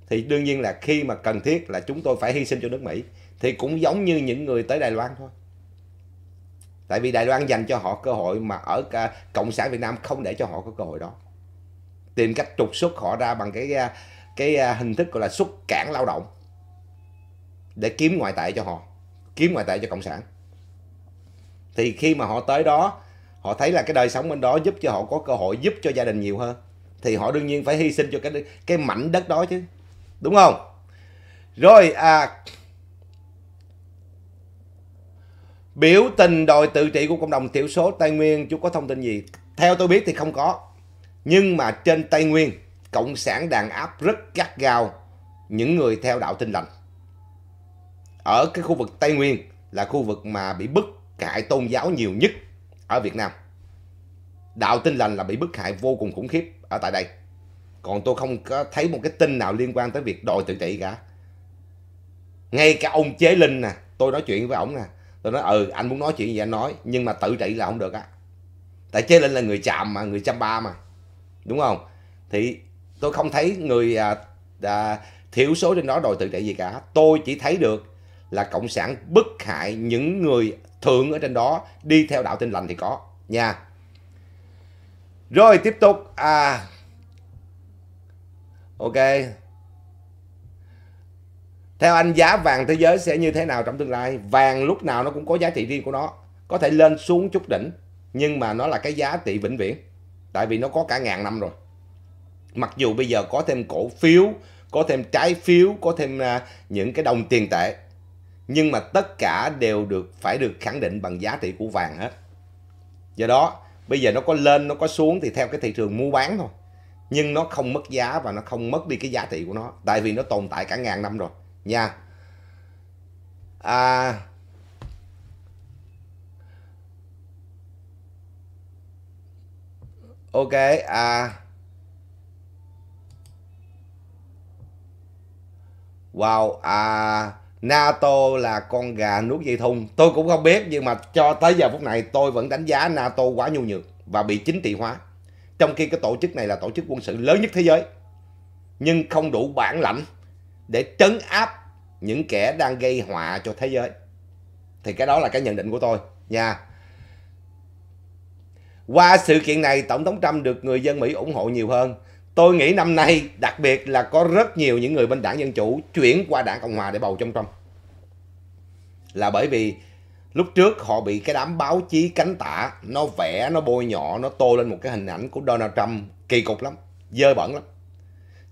[SPEAKER 1] thì đương nhiên là khi mà cần thiết là chúng tôi phải hy sinh cho nước Mỹ thì cũng giống như những người tới Đài Loan thôi tại vì Đài Loan dành cho họ cơ hội mà ở cộng sản Việt Nam không để cho họ có cơ hội đó tìm cách trục xuất họ ra bằng cái cái à, hình thức gọi là xuất cản lao động để kiếm ngoại tệ cho họ kiếm ngoại tệ cho cộng sản thì khi mà họ tới đó họ thấy là cái đời sống bên đó giúp cho họ có cơ hội giúp cho gia đình nhiều hơn thì họ đương nhiên phải hy sinh cho cái cái mảnh đất đó chứ đúng không rồi à biểu tình đòi tự trị của cộng đồng thiểu số tây nguyên chú có thông tin gì theo tôi biết thì không có nhưng mà trên tây nguyên cộng sản đàn áp rất gắt gao những người theo đạo tinh lành ở cái khu vực tây nguyên là khu vực mà bị bức hại tôn giáo nhiều nhất ở Việt Nam. Đạo Tin Lành là bị bức hại vô cùng khủng khiếp ở tại đây. Còn tôi không có thấy một cái tin nào liên quan tới việc đòi tự trị cả. Ngay cả ông Chế Linh nè, tôi nói chuyện với ổng nè. Tôi nói ừ anh muốn nói chuyện gì anh nói, nhưng mà tự trị là không được á. Tại Chế Linh là người chạm mà, người chăm ba mà. Đúng không? Thì tôi không thấy người à, à, thiểu số trên đó đòi tự trị gì cả. Tôi chỉ thấy được là Cộng sản bức hại những người thượng ở trên đó đi theo đạo tin lành thì có nha rồi tiếp tục à ok theo anh giá vàng thế giới sẽ như thế nào trong tương lai vàng lúc nào nó cũng có giá trị riêng của nó có thể lên xuống chút đỉnh nhưng mà nó là cái giá trị vĩnh viễn tại vì nó có cả ngàn năm rồi mặc dù bây giờ có thêm cổ phiếu có thêm trái phiếu có thêm à, những cái đồng tiền tệ nhưng mà tất cả đều được phải được khẳng định bằng giá trị của vàng hết do đó bây giờ nó có lên nó có xuống thì theo cái thị trường mua bán thôi nhưng nó không mất giá và nó không mất đi cái giá trị của nó tại vì nó tồn tại cả ngàn năm rồi nha à, ok à wow à NATO là con gà nuốt dây thun tôi cũng không biết nhưng mà cho tới giờ phút này tôi vẫn đánh giá NATO quá nhu nhược và bị chính trị hóa trong khi cái tổ chức này là tổ chức quân sự lớn nhất thế giới nhưng không đủ bản lãnh để trấn áp những kẻ đang gây họa cho thế giới thì cái đó là cái nhận định của tôi nha qua sự kiện này tổng thống Trump được người dân Mỹ ủng hộ nhiều hơn tôi nghĩ năm nay đặc biệt là có rất nhiều những người bên đảng Dân Chủ chuyển qua đảng Cộng Hòa để bầu trong trong. Là bởi vì lúc trước họ bị cái đám báo chí cánh tả, nó vẽ, nó bôi nhọ, nó tô lên một cái hình ảnh của Donald Trump kỳ cục lắm, dơ bẩn lắm.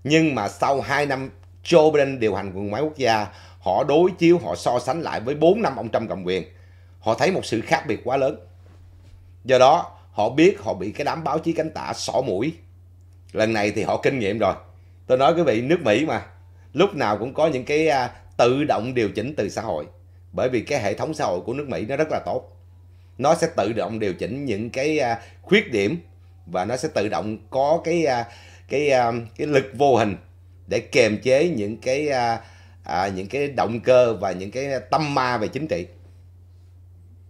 [SPEAKER 1] Nhưng mà sau 2 năm Joe Biden điều hành quân máy quốc gia, họ đối chiếu, họ so sánh lại với 4 năm ông Trump cầm quyền. Họ thấy một sự khác biệt quá lớn. Do đó, họ biết họ bị cái đám báo chí cánh tả xỏ mũi, lần này thì họ kinh nghiệm rồi tôi nói quý vị nước mỹ mà lúc nào cũng có những cái à, tự động điều chỉnh từ xã hội bởi vì cái hệ thống xã hội của nước mỹ nó rất là tốt nó sẽ tự động điều chỉnh những cái à, khuyết điểm và nó sẽ tự động có cái à, cái cái lực vô hình để kiềm chế những cái à, những cái động cơ và những cái tâm ma về chính trị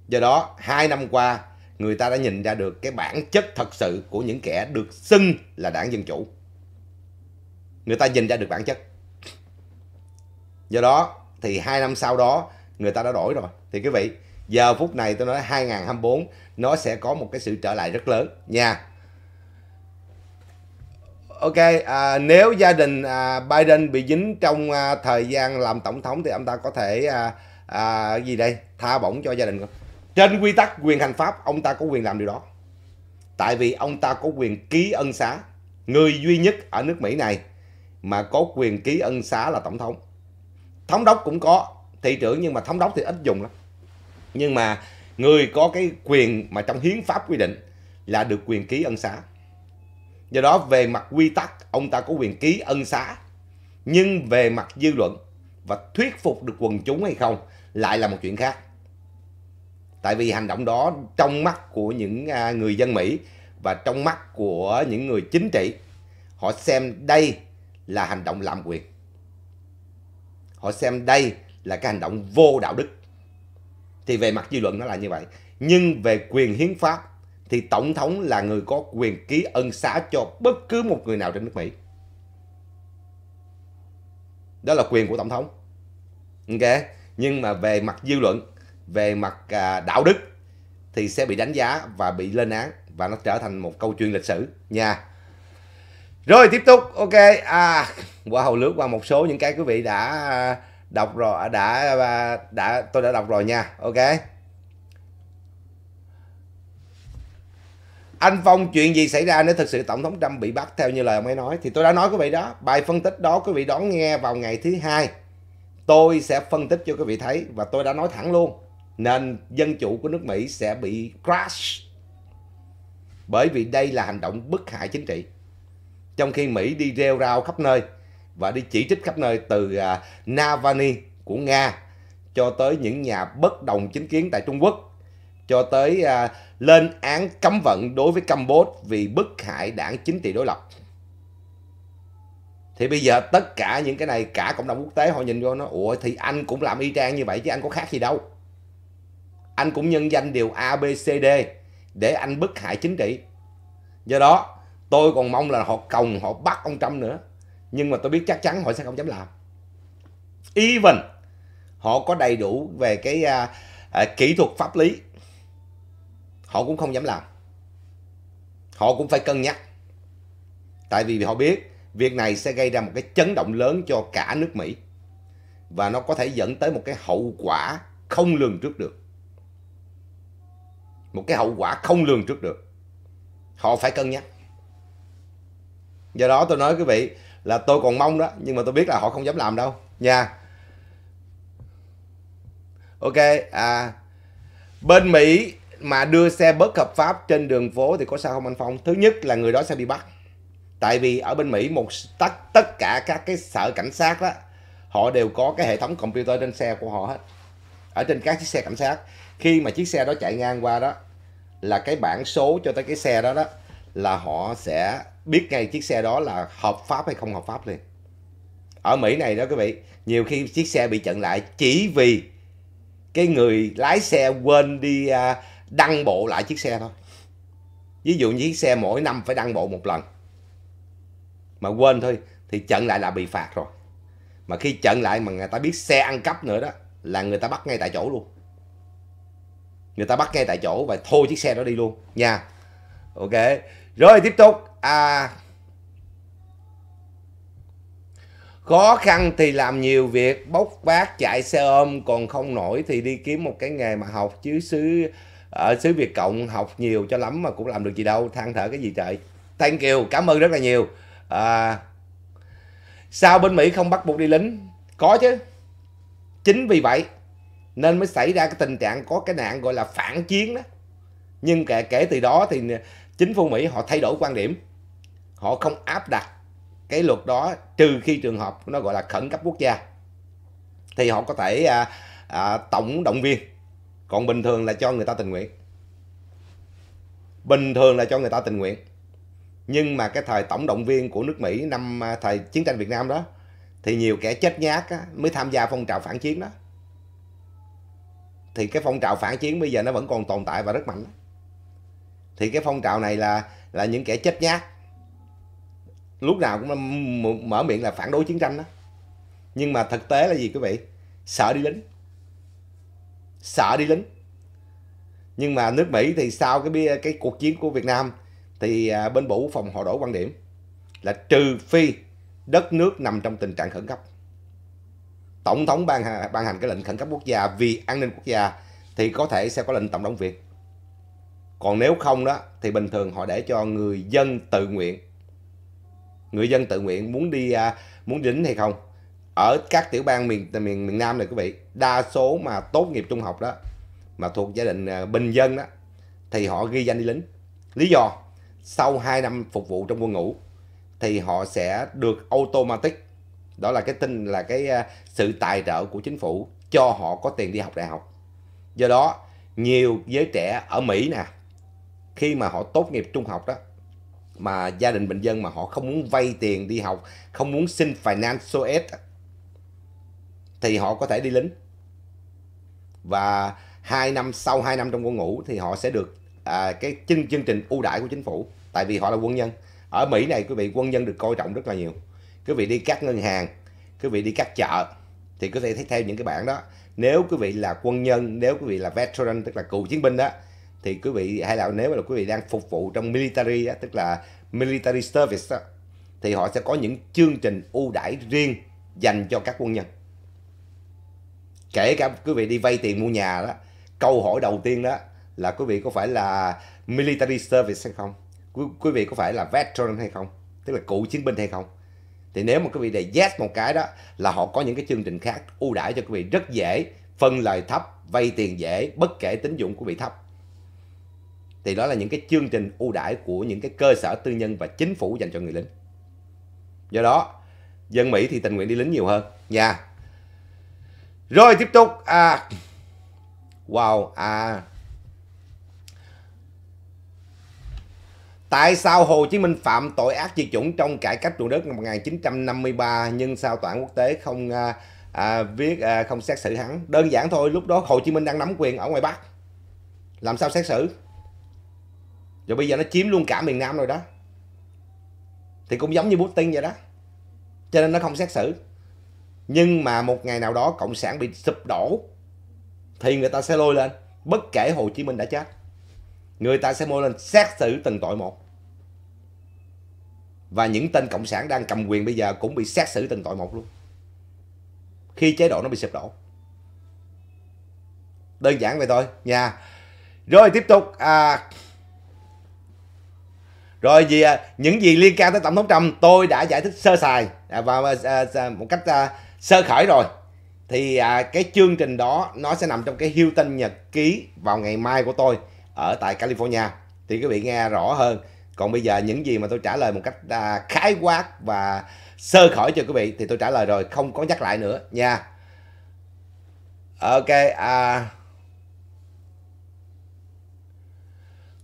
[SPEAKER 1] do đó hai năm qua người ta đã nhìn ra được cái bản chất thật sự của những kẻ được xưng là đảng Dân Chủ. Người ta nhìn ra được bản chất. Do đó thì hai năm sau đó người ta đã đổi rồi. Thì quý vị, giờ phút này tôi nói 2024 nó sẽ có một cái sự trở lại rất lớn nha. Ok, à, nếu gia đình à, Biden bị dính trong à, thời gian làm tổng thống thì ông ta có thể à, à, gì đây tha bổng cho gia đình không? trên quy tắc quyền hành pháp ông ta có quyền làm điều đó tại vì ông ta có quyền ký ân xá người duy nhất ở nước mỹ này mà có quyền ký ân xá là tổng thống thống đốc cũng có thị trưởng nhưng mà thống đốc thì ít dùng lắm nhưng mà người có cái quyền mà trong hiến pháp quy định là được quyền ký ân xá do đó về mặt quy tắc ông ta có quyền ký ân xá nhưng về mặt dư luận và thuyết phục được quần chúng hay không lại là một chuyện khác tại vì hành động đó trong mắt của những à, người dân Mỹ và trong mắt của những người chính trị họ xem đây là hành động lạm quyền họ xem đây là cái hành động vô đạo đức thì về mặt dư luận nó là như vậy nhưng về quyền hiến pháp thì tổng thống là người có quyền ký ân xá cho bất cứ một người nào trên nước Mỹ đó là quyền của tổng thống ok nhưng mà về mặt dư luận về mặt à, đạo đức thì sẽ bị đánh giá và bị lên án và nó trở thành một câu chuyện lịch sử nha rồi tiếp tục ok à qua hầu lướt qua một số những cái quý vị đã đọc rồi à, đã đã, à, đã tôi đã đọc rồi nha ok anh Phong chuyện gì xảy ra nếu thực sự Tổng thống Trump bị bắt theo như lời ông ấy nói thì tôi đã nói quý vị đó bài phân tích đó quý vị đón nghe vào ngày thứ hai tôi sẽ phân tích cho quý vị thấy và tôi đã nói thẳng luôn nền dân chủ của nước Mỹ sẽ bị crash bởi vì đây là hành động bức hại chính trị trong khi Mỹ đi rêu rao khắp nơi và đi chỉ trích khắp nơi từ à, Navalny của Nga cho tới những nhà bất đồng chính kiến tại Trung Quốc cho tới à, lên án cấm vận đối với Campuchia vì bức hại đảng chính trị đối lập thì bây giờ tất cả những cái này cả cộng đồng quốc tế họ nhìn vô nó ủa thì anh cũng làm y chang như vậy chứ anh có khác gì đâu anh cũng nhân danh điều A, B, C, D để anh bức hại chính trị. Do đó, tôi còn mong là họ còng, họ bắt ông Trump nữa. Nhưng mà tôi biết chắc chắn họ sẽ không dám làm. Even họ có đầy đủ về cái à, à, kỹ thuật pháp lý, họ cũng không dám làm. Họ cũng phải cân nhắc. Tại vì họ biết việc này sẽ gây ra một cái chấn động lớn cho cả nước Mỹ. Và nó có thể dẫn tới một cái hậu quả không lường trước được một cái hậu quả không lường trước được. Họ phải cân nhắc. Do đó tôi nói quý vị là tôi còn mong đó, nhưng mà tôi biết là họ không dám làm đâu nha. Ok, à bên Mỹ mà đưa xe bất hợp pháp trên đường phố thì có sao không anh Phong? Thứ nhất là người đó sẽ bị bắt. Tại vì ở bên Mỹ một tất tất cả các cái sở cảnh sát đó họ đều có cái hệ thống computer trên xe của họ hết. Ở trên các chiếc xe cảnh sát khi mà chiếc xe đó chạy ngang qua đó là cái bản số cho tới cái xe đó đó là họ sẽ biết ngay chiếc xe đó là hợp pháp hay không hợp pháp liền ở Mỹ này đó quý vị nhiều khi chiếc xe bị chặn lại chỉ vì cái người lái xe quên đi à, đăng bộ lại chiếc xe thôi ví dụ như chiếc xe mỗi năm phải đăng bộ một lần mà quên thôi thì chặn lại là bị phạt rồi mà khi chặn lại mà người ta biết xe ăn cắp nữa đó là người ta bắt ngay tại chỗ luôn người ta bắt ngay tại chỗ và thôi chiếc xe đó đi luôn nha ok rồi tiếp tục à, khó khăn thì làm nhiều việc bốc vác chạy xe ôm còn không nổi thì đi kiếm một cái nghề mà học chứ xứ ở xứ việt cộng học nhiều cho lắm mà cũng làm được gì đâu than thở cái gì trời thank you cảm ơn rất là nhiều à, sao bên mỹ không bắt buộc đi lính có chứ chính vì vậy nên mới xảy ra cái tình trạng có cái nạn gọi là phản chiến đó nhưng kể, kể từ đó thì chính phủ mỹ họ thay đổi quan điểm họ không áp đặt cái luật đó trừ khi trường hợp nó gọi là khẩn cấp quốc gia thì họ có thể à, à, tổng động viên còn bình thường là cho người ta tình nguyện bình thường là cho người ta tình nguyện nhưng mà cái thời tổng động viên của nước mỹ năm à, thời chiến tranh việt nam đó thì nhiều kẻ chết nhát á, mới tham gia phong trào phản chiến đó thì cái phong trào phản chiến bây giờ nó vẫn còn tồn tại và rất mạnh thì cái phong trào này là là những kẻ chết nhát lúc nào cũng mở miệng là phản đối chiến tranh đó nhưng mà thực tế là gì quý vị sợ đi lính sợ đi lính nhưng mà nước Mỹ thì sau cái cái cuộc chiến của Việt Nam thì à, bên Bộ Quốc phòng họ đổi quan điểm là trừ phi đất nước nằm trong tình trạng khẩn cấp tổng thống ban ban hành cái lệnh khẩn cấp quốc gia vì an ninh quốc gia thì có thể sẽ có lệnh tổng đóng viên còn nếu không đó thì bình thường họ để cho người dân tự nguyện người dân tự nguyện muốn đi à, muốn đính hay không ở các tiểu bang miền miền miền Nam này quý vị đa số mà tốt nghiệp trung học đó mà thuộc gia đình à, bình dân đó thì họ ghi danh đi lính lý do sau 2 năm phục vụ trong quân ngũ thì họ sẽ được automatic đó là cái tin là cái à, sự tài trợ của chính phủ cho họ có tiền đi học đại học do đó nhiều giới trẻ ở Mỹ nè khi mà họ tốt nghiệp trung học đó mà gia đình bình dân mà họ không muốn vay tiền đi học không muốn xin financial aid thì họ có thể đi lính và hai năm sau 2 năm trong quân ngũ thì họ sẽ được à, cái chương, chương trình ưu đãi của chính phủ tại vì họ là quân nhân ở Mỹ này quý vị quân nhân được coi trọng rất là nhiều quý vị đi các ngân hàng quý vị đi các chợ thì có thể thấy theo những cái bảng đó nếu quý vị là quân nhân nếu quý vị là veteran tức là cựu chiến binh đó thì quý vị hay là nếu là quý vị đang phục vụ trong military đó, tức là military service đó, thì họ sẽ có những chương trình ưu đãi riêng dành cho các quân nhân kể cả quý vị đi vay tiền mua nhà đó câu hỏi đầu tiên đó là quý vị có phải là military service hay không quý, quý vị có phải là veteran hay không tức là cựu chiến binh hay không thì nếu mà quý vị để yes một cái đó là họ có những cái chương trình khác ưu đãi cho quý vị rất dễ phân lời thấp vay tiền dễ bất kể tín dụng của vị thấp thì đó là những cái chương trình ưu đãi của những cái cơ sở tư nhân và chính phủ dành cho người lính do đó dân mỹ thì tình nguyện đi lính nhiều hơn nha rồi tiếp tục à wow à Tại sao Hồ Chí Minh phạm tội ác diệt chủng trong cải cách ruộng đất năm 1953 nhưng sao tòa án quốc tế không à, à, viết à, không xét xử hắn? Đơn giản thôi, lúc đó Hồ Chí Minh đang nắm quyền ở ngoài Bắc. Làm sao xét xử? Rồi bây giờ nó chiếm luôn cả miền Nam rồi đó. Thì cũng giống như Putin vậy đó. Cho nên nó không xét xử. Nhưng mà một ngày nào đó Cộng sản bị sụp đổ thì người ta sẽ lôi lên bất kể Hồ Chí Minh đã chết người ta sẽ mua lên xét xử từng tội một và những tên cộng sản đang cầm quyền bây giờ cũng bị xét xử từng tội một luôn khi chế độ nó bị sụp đổ đơn giản vậy thôi nha rồi tiếp tục à, rồi gì à, những gì liên quan tới tổng thống trump tôi đã giải thích sơ sài à, và à, một cách sơ khởi rồi thì cái chương trình đó nó sẽ nằm trong cái hưu tinh nhật ký vào ngày mai của tôi ở tại California thì quý vị nghe rõ hơn còn bây giờ những gì mà tôi trả lời một cách à, khái quát và sơ khỏi cho quý vị thì tôi trả lời rồi không có nhắc lại nữa nha ok à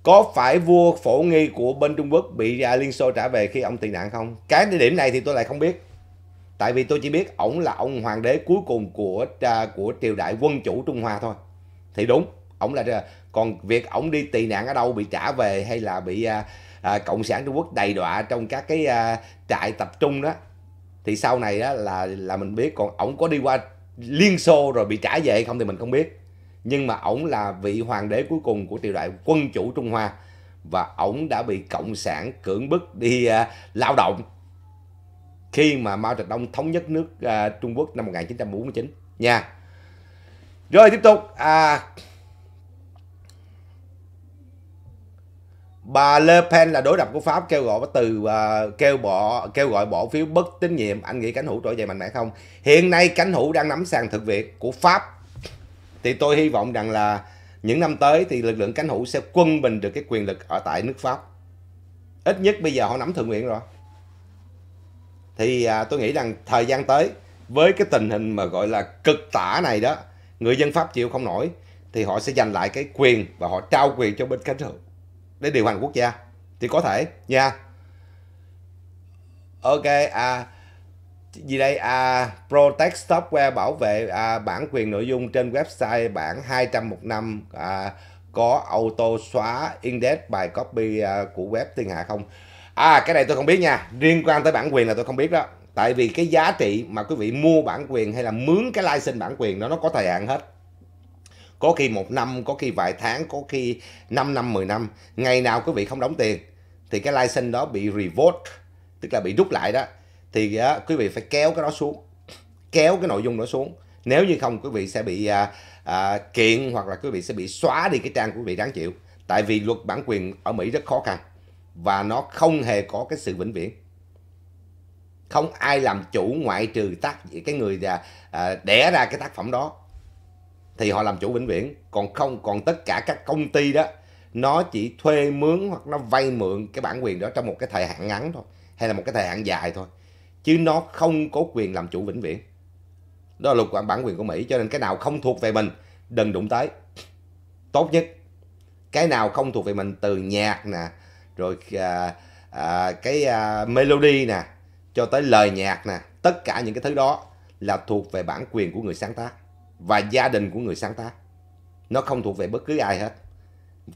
[SPEAKER 1] có phải vua phổ nghi của bên Trung Quốc bị à, Liên Xô trả về khi ông tị nạn không? Cái điểm này thì tôi lại không biết. Tại vì tôi chỉ biết ổng là ông hoàng đế cuối cùng của à, của triều đại quân chủ Trung Hoa thôi. Thì đúng, ổng là còn việc ổng đi tị nạn ở đâu bị trả về hay là bị à, à, cộng sản trung quốc đầy đọa trong các cái à, trại tập trung đó thì sau này đó là là mình biết còn ổng có đi qua liên xô rồi bị trả về hay không thì mình không biết nhưng mà ổng là vị hoàng đế cuối cùng của triều đại quân chủ trung hoa và ổng đã bị cộng sản cưỡng bức đi à, lao động khi mà Mao Trạch Đông thống nhất nước à, Trung Quốc năm 1949 nha. Rồi tiếp tục à, Bà Le Pen là đối lập của Pháp kêu gọi từ uh, kêu bỏ kêu gọi bỏ phiếu bất tín nhiệm. Anh nghĩ cánh hữu trỗi dậy mạnh mẽ không? Hiện nay cánh hữu đang nắm sàn thực việc của Pháp. Thì tôi hy vọng rằng là những năm tới thì lực lượng cánh hữu sẽ quân bình được cái quyền lực ở tại nước Pháp. Ít nhất bây giờ họ nắm thượng viện rồi. Thì à, tôi nghĩ rằng thời gian tới với cái tình hình mà gọi là cực tả này đó, người dân Pháp chịu không nổi thì họ sẽ giành lại cái quyền và họ trao quyền cho bên cánh hữu để điều hành quốc gia thì có thể nha ok à gì đây à protect software bảo vệ à, bản quyền nội dung trên website bản 200 một năm à, có auto xóa index bài copy à, của web thiên hạ không à cái này tôi không biết nha liên quan tới bản quyền là tôi không biết đó tại vì cái giá trị mà quý vị mua bản quyền hay là mướn cái license bản quyền đó nó có thời hạn hết có khi một năm có khi vài tháng có khi 5 năm 10 năm ngày nào quý vị không đóng tiền thì cái license đó bị revoke tức là bị rút lại đó thì uh, quý vị phải kéo cái đó xuống kéo cái nội dung đó xuống nếu như không quý vị sẽ bị uh, uh, kiện hoặc là quý vị sẽ bị xóa đi cái trang của quý vị đáng chịu tại vì luật bản quyền ở Mỹ rất khó khăn và nó không hề có cái sự vĩnh viễn không ai làm chủ ngoại trừ tác cái người à, đẻ ra cái tác phẩm đó thì họ làm chủ vĩnh viễn còn không còn tất cả các công ty đó nó chỉ thuê mướn hoặc nó vay mượn cái bản quyền đó trong một cái thời hạn ngắn thôi hay là một cái thời hạn dài thôi chứ nó không có quyền làm chủ vĩnh viễn đó là luật quản bản quyền của mỹ cho nên cái nào không thuộc về mình đừng đụng tới tốt nhất cái nào không thuộc về mình từ nhạc nè rồi à, à, cái à, melody nè cho tới lời nhạc nè tất cả những cái thứ đó là thuộc về bản quyền của người sáng tác và gia đình của người sáng tác nó không thuộc về bất cứ ai hết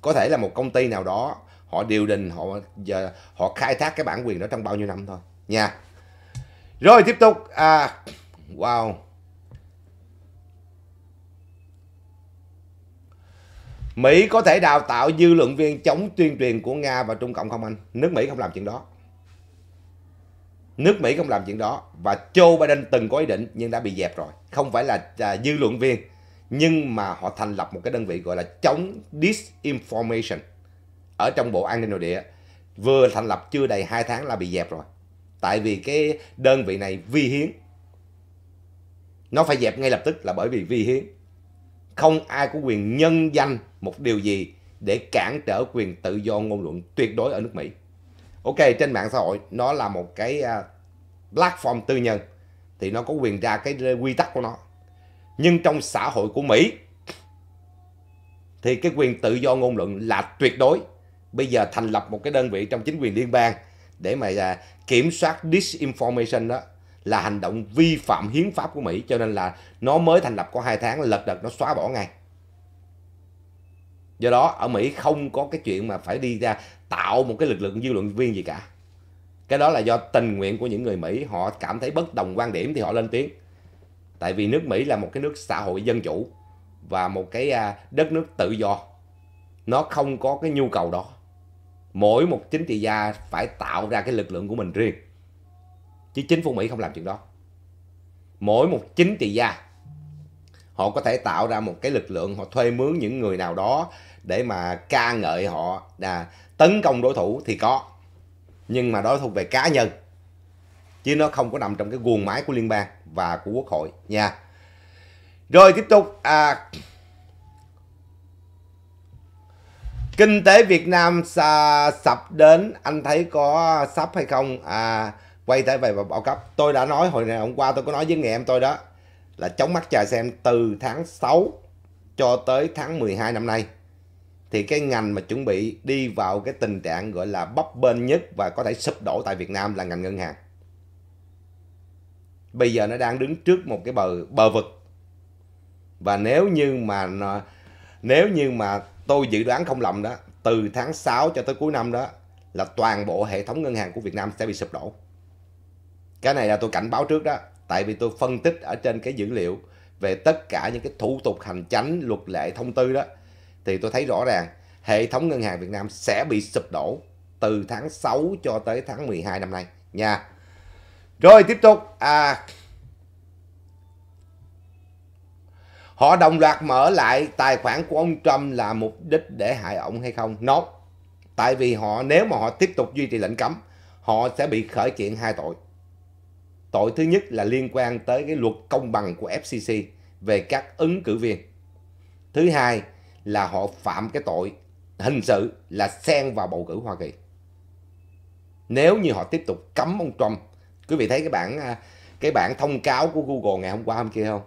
[SPEAKER 1] có thể là một công ty nào đó họ điều đình họ giờ họ khai thác cái bản quyền đó trong bao nhiêu năm thôi nha rồi tiếp tục à, wow Mỹ có thể đào tạo dư luận viên chống tuyên truyền của Nga và Trung Cộng không anh? Nước Mỹ không làm chuyện đó. Nước Mỹ không làm chuyện đó và Joe Biden từng có ý định nhưng đã bị dẹp rồi. Không phải là à, dư luận viên nhưng mà họ thành lập một cái đơn vị gọi là chống disinformation ở trong Bộ An ninh Nội địa. Vừa thành lập chưa đầy 2 tháng là bị dẹp rồi. Tại vì cái đơn vị này vi hiến. Nó phải dẹp ngay lập tức là bởi vì vi hiến. Không ai có quyền nhân danh một điều gì để cản trở quyền tự do ngôn luận tuyệt đối ở nước Mỹ ok trên mạng xã hội nó là một cái à, platform tư nhân thì nó có quyền ra cái quy tắc của nó nhưng trong xã hội của mỹ thì cái quyền tự do ngôn luận là tuyệt đối bây giờ thành lập một cái đơn vị trong chính quyền liên bang để mà à, kiểm soát disinformation đó là hành động vi phạm hiến pháp của Mỹ cho nên là nó mới thành lập có hai tháng lật đật nó xóa bỏ ngay do đó ở mỹ không có cái chuyện mà phải đi ra tạo một cái lực lượng dư luận viên gì cả cái đó là do tình nguyện của những người mỹ họ cảm thấy bất đồng quan điểm thì họ lên tiếng tại vì nước mỹ là một cái nước xã hội dân chủ và một cái à, đất nước tự do nó không có cái nhu cầu đó mỗi một chính trị gia phải tạo ra cái lực lượng của mình riêng chứ chính phủ mỹ không làm chuyện đó mỗi một chính trị gia họ có thể tạo ra một cái lực lượng họ thuê mướn những người nào đó để mà ca ngợi họ là tấn công đối thủ thì có nhưng mà đó thuộc về cá nhân chứ nó không có nằm trong cái guồng máy của liên bang và của quốc hội nha rồi tiếp tục à, kinh tế Việt Nam à, sập đến anh thấy có sắp hay không à, quay trở về báo cấp tôi đã nói hồi ngày hôm qua tôi có nói với nghe em tôi đó là chống mắt chờ xem từ tháng 6 cho tới tháng 12 năm nay thì cái ngành mà chuẩn bị đi vào cái tình trạng gọi là bấp bênh nhất và có thể sụp đổ tại Việt Nam là ngành ngân hàng. Bây giờ nó đang đứng trước một cái bờ bờ vực. Và nếu như mà nếu như mà tôi dự đoán không lầm đó, từ tháng 6 cho tới cuối năm đó là toàn bộ hệ thống ngân hàng của Việt Nam sẽ bị sụp đổ. Cái này là tôi cảnh báo trước đó, tại vì tôi phân tích ở trên cái dữ liệu về tất cả những cái thủ tục hành chánh, luật lệ, thông tư đó thì tôi thấy rõ ràng hệ thống ngân hàng Việt Nam sẽ bị sụp đổ từ tháng 6 cho tới tháng 12 năm nay nha. Rồi tiếp tục à Họ đồng loạt mở lại tài khoản của ông Trump là mục đích để hại ông hay không? No. Tại vì họ nếu mà họ tiếp tục duy trì lệnh cấm, họ sẽ bị khởi kiện hai tội. Tội thứ nhất là liên quan tới cái luật công bằng của FCC về các ứng cử viên. Thứ hai là họ phạm cái tội hình sự là xen vào bầu cử Hoa Kỳ. Nếu như họ tiếp tục cấm ông Trump, quý vị thấy cái bản à, cái bản thông cáo của Google ngày hôm qua hôm kia không?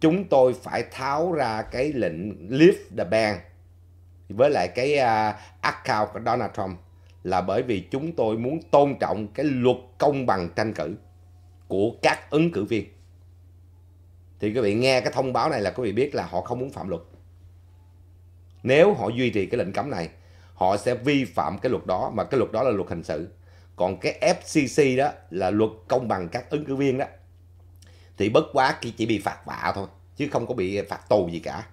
[SPEAKER 1] Chúng tôi phải tháo ra cái lệnh lift the ban với lại cái uh, account của Donald Trump là bởi vì chúng tôi muốn tôn trọng cái luật công bằng tranh cử của các ứng cử viên. Thì quý vị nghe cái thông báo này là quý vị biết là họ không muốn phạm luật. Nếu họ duy trì cái lệnh cấm này, họ sẽ vi phạm cái luật đó mà cái luật đó là luật hình sự. Còn cái FCC đó là luật công bằng các ứng cử viên đó. Thì bất quá chỉ bị phạt vạ thôi, chứ không có bị phạt tù gì cả.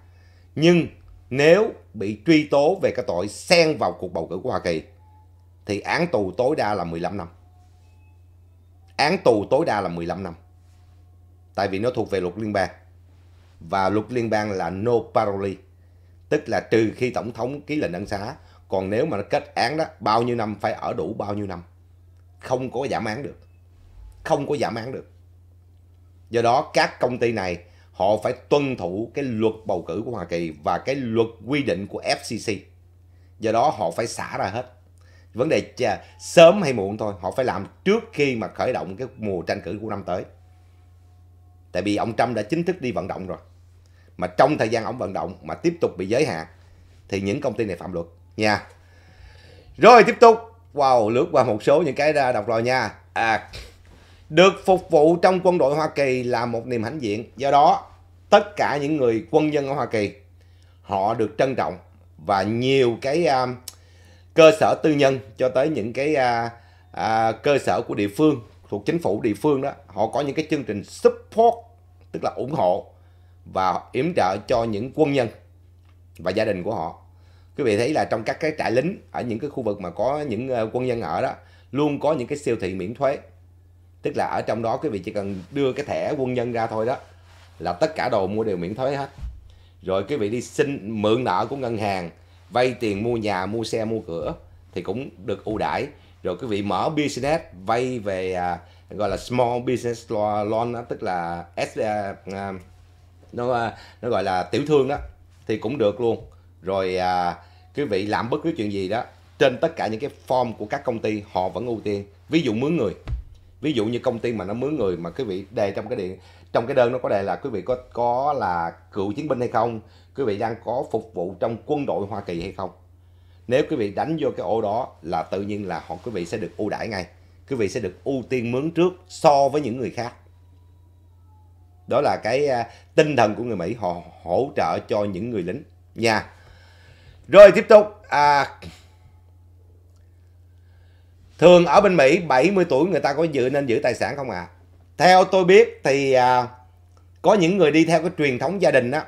[SPEAKER 1] Nhưng nếu bị truy tố về cái tội xen vào cuộc bầu cử của Hoa Kỳ thì án tù tối đa là 15 năm. Án tù tối đa là 15 năm. Tại vì nó thuộc về luật liên bang. Và luật liên bang là no parole tức là trừ khi tổng thống ký lệnh ân xá còn nếu mà nó kết án đó bao nhiêu năm phải ở đủ bao nhiêu năm không có giảm án được không có giảm án được do đó các công ty này họ phải tuân thủ cái luật bầu cử của Hoa Kỳ và cái luật quy định của FCC do đó họ phải xả ra hết vấn đề sớm hay muộn thôi họ phải làm trước khi mà khởi động cái mùa tranh cử của năm tới tại vì ông Trump đã chính thức đi vận động rồi mà trong thời gian ổng vận động mà tiếp tục bị giới hạn thì những công ty này phạm luật nha rồi tiếp tục wow lướt qua một số những cái ra đọc rồi nha à, được phục vụ trong quân đội Hoa Kỳ là một niềm hãnh diện do đó tất cả những người quân nhân ở Hoa Kỳ họ được trân trọng và nhiều cái uh, cơ sở tư nhân cho tới những cái uh, uh, cơ sở của địa phương thuộc chính phủ địa phương đó họ có những cái chương trình support tức là ủng hộ và yểm trợ cho những quân nhân và gia đình của họ quý vị thấy là trong các cái trại lính ở những cái khu vực mà có những ờ, quân nhân ở đó luôn có những cái siêu thị miễn thuế tức là ở trong đó quý vị chỉ cần đưa cái thẻ quân nhân ra thôi đó là tất cả đồ mua đều miễn thuế hết rồi quý vị đi xin mượn nợ của ngân hàng vay tiền mua nhà mua xe mua cửa thì cũng được ưu đãi rồi quý vị mở business vay về à, gọi là small business loan tức là S, à, à nó ờ, nó gọi là tiểu thương đó thì cũng được luôn rồi à, quý vị làm bất cứ chuyện gì đó trên tất cả những cái form của các công ty họ vẫn ưu tiên ví dụ mướn người ví dụ như công ty mà nó mướn người mà quý vị đề trong cái điện trong cái đơn nó có đề là quý vị có có là cựu chiến binh hay không quý vị đang có phục vụ trong quân đội hoa kỳ hay không nếu quý vị đánh vô cái ô đó là tự nhiên là họ quý vị sẽ được ưu đãi ngay quý vị sẽ được ưu tiên mướn trước so với những người khác đó là cái à, tinh thần của người Mỹ họ hỗ trợ cho những người lính nha rồi tiếp tục à, thường ở bên Mỹ 70 tuổi người ta có dự nên giữ tài sản không ạ à? theo tôi biết thì à, có những người đi theo cái truyền thống gia đình á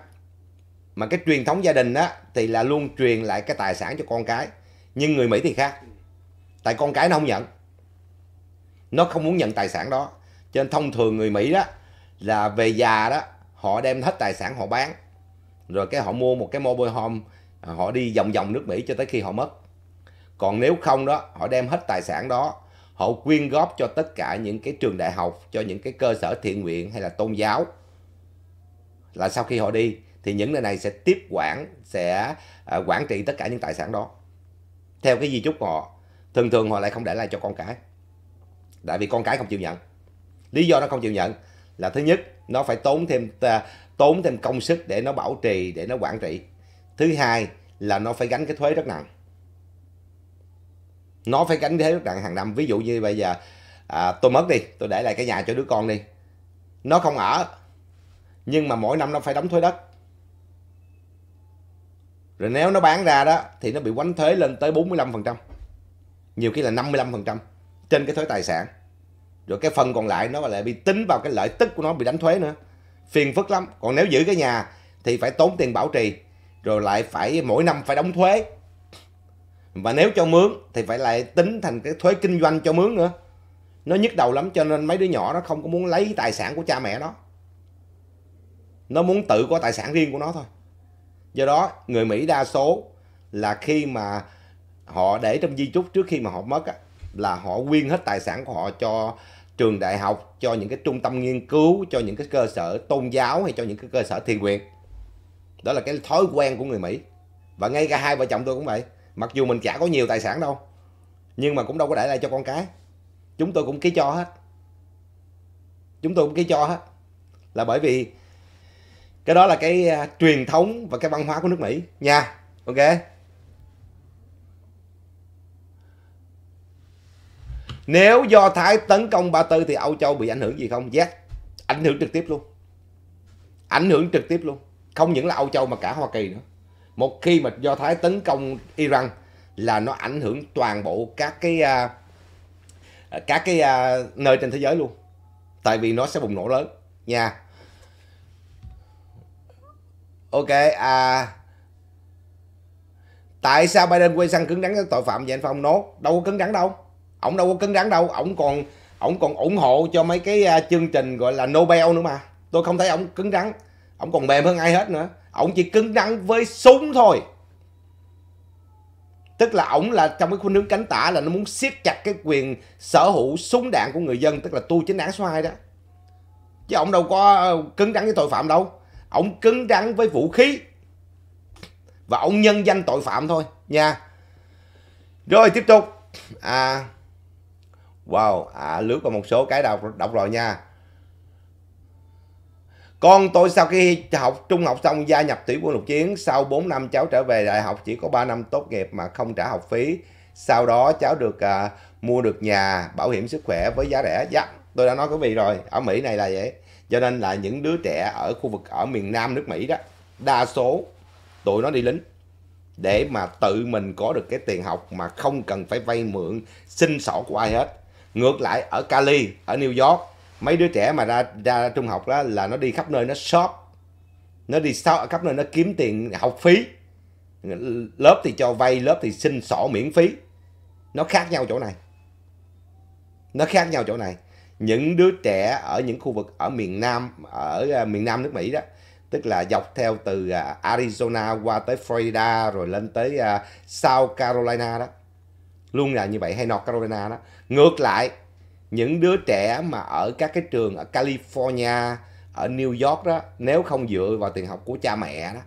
[SPEAKER 1] mà cái truyền thống gia đình á thì là luôn truyền lại cái tài sản cho con cái nhưng người Mỹ thì khác tại con cái nó không nhận nó không muốn nhận tài sản đó cho nên thông thường người Mỹ đó là về già đó họ đem hết tài sản họ bán rồi cái họ mua một cái mobile home à, họ đi vòng vòng nước Mỹ cho tới khi họ mất còn nếu không đó họ đem hết tài sản đó họ quyên góp cho tất cả những cái trường đại học cho những cái cơ sở thiện nguyện hay là tôn giáo là sau khi họ đi thì những nơi này sẽ tiếp quản sẽ à, quản trị tất cả những tài sản đó theo cái di chúc họ thường thường họ lại không để lại cho con cái tại vì con cái không chịu nhận lý do nó không chịu nhận là thứ nhất nó phải tốn thêm à, tốn thêm công sức để nó bảo trì để nó quản trị thứ hai là nó phải gánh cái thuế rất nặng nó phải gánh thuế rất nặng hàng năm ví dụ như bây giờ à, tôi mất đi tôi để lại cái nhà cho đứa con đi nó không ở nhưng mà mỗi năm nó phải đóng thuế đất rồi nếu nó bán ra đó thì nó bị quánh thuế lên tới 45% nhiều khi là 55% trên cái thuế tài sản rồi cái phần còn lại nó lại bị tính vào cái lợi tức của nó bị đánh thuế nữa phiền phức lắm còn nếu giữ cái nhà thì phải tốn tiền bảo trì rồi lại phải mỗi năm phải đóng thuế và nếu cho mướn thì phải lại tính thành cái thuế kinh doanh cho mướn nữa nó nhức đầu lắm cho nên mấy đứa nhỏ nó không có muốn lấy tài sản của cha mẹ nó nó muốn tự có tài sản riêng của nó thôi do đó người mỹ đa số là khi mà họ để trong di chúc trước khi mà họ mất á, là họ quyên hết tài sản của họ cho trường đại học cho những cái trung tâm nghiên cứu cho những cái cơ sở tôn giáo hay cho những cái cơ sở thiền nguyện đó là cái thói quen của người mỹ và ngay cả hai vợ chồng tôi cũng vậy mặc dù mình chả có nhiều tài sản đâu nhưng mà cũng đâu có để lại cho con cái chúng tôi cũng ký cho hết chúng tôi cũng ký cho hết là bởi vì cái đó là cái à, truyền thống và cái văn hóa của nước mỹ nha ok Nếu Do Thái tấn công Ba Tư thì Âu Châu bị ảnh hưởng gì không? Yes, ảnh hưởng trực tiếp luôn. Ảnh hưởng trực tiếp luôn. Không những là Âu Châu mà cả Hoa Kỳ nữa. Một khi mà Do Thái tấn công Iran là nó ảnh hưởng toàn bộ các cái uh, các cái uh, nơi trên thế giới luôn. Tại vì nó sẽ bùng nổ lớn nha. Ok, à Tại sao Biden quay sang cứng rắn với tội phạm vậy anh Phong? Nó no, đâu có cứng rắn đâu ổng đâu có cứng rắn đâu ổng còn ổng còn ủng hộ cho mấy cái à, chương trình gọi là Nobel nữa mà tôi không thấy ổng cứng rắn ổng còn mềm hơn ai hết nữa ổng chỉ cứng rắn với súng thôi tức là ổng là trong cái khuôn hướng cánh tả là nó muốn siết chặt cái quyền sở hữu súng đạn của người dân tức là tu chính án số 2 đó chứ ổng đâu có ờ, cứng rắn với tội phạm đâu ổng cứng rắn với vũ khí và ổng nhân danh tội phạm thôi nha rồi tiếp tục à Wow, à, lướt qua một số cái đọc, đọc rồi nha. Con tôi sau khi học trung học xong gia nhập thủy quân lục chiến, sau 4 năm cháu trở về đại học chỉ có 3 năm tốt nghiệp mà không trả học phí. Sau đó cháu được à, mua được nhà, bảo hiểm sức khỏe với giá rẻ. Dạ, tôi đã nói quý vị rồi, ở Mỹ này là vậy. Cho nên là những đứa trẻ ở khu vực ở miền Nam nước Mỹ đó, đa số tụi nó đi lính để mà tự mình có được cái tiền học mà không cần phải vay mượn xin sổ của ai hết ngược lại ở Cali ở New York mấy đứa trẻ mà ra ra trung học đó là nó đi khắp nơi nó shop nó đi sau khắp nơi nó kiếm tiền học phí lớp thì cho vay lớp thì xin sổ miễn phí nó khác nhau chỗ này nó khác nhau chỗ này những đứa trẻ ở những khu vực ở miền Nam ở à, miền Nam nước Mỹ đó tức là dọc theo từ à, Arizona qua tới Florida rồi lên tới à, South Carolina đó luôn là như vậy hay North Carolina đó ngược lại những đứa trẻ mà ở các cái trường ở California ở New York đó nếu không dựa vào tiền học của cha mẹ đó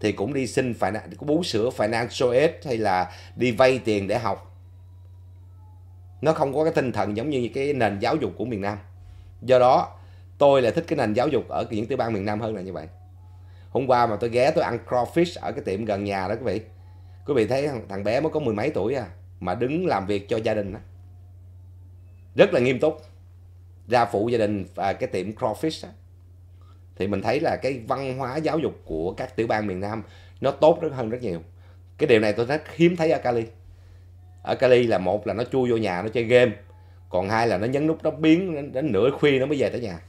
[SPEAKER 1] thì cũng đi xin phải có bú sữa financial aid hay là đi vay tiền để học nó không có cái tinh thần giống như cái nền giáo dục của miền Nam do đó tôi lại thích cái nền giáo dục ở những tiểu bang miền Nam hơn là như vậy hôm qua mà tôi ghé tôi ăn crawfish ở cái tiệm gần nhà đó quý vị quý vị thấy thằng bé mới có mười mấy tuổi à mà đứng làm việc cho gia đình đó rất là nghiêm túc ra phụ gia đình và cái tiệm crawfish á, thì mình thấy là cái văn hóa giáo dục của các tiểu bang miền Nam nó tốt rất hơn rất nhiều cái điều này tôi rất hiếm thấy ở Cali ở Cali là một là nó chui vô nhà nó chơi game còn hai là nó nhấn nút nó biến đến, đến nửa khuya nó mới về tới nhà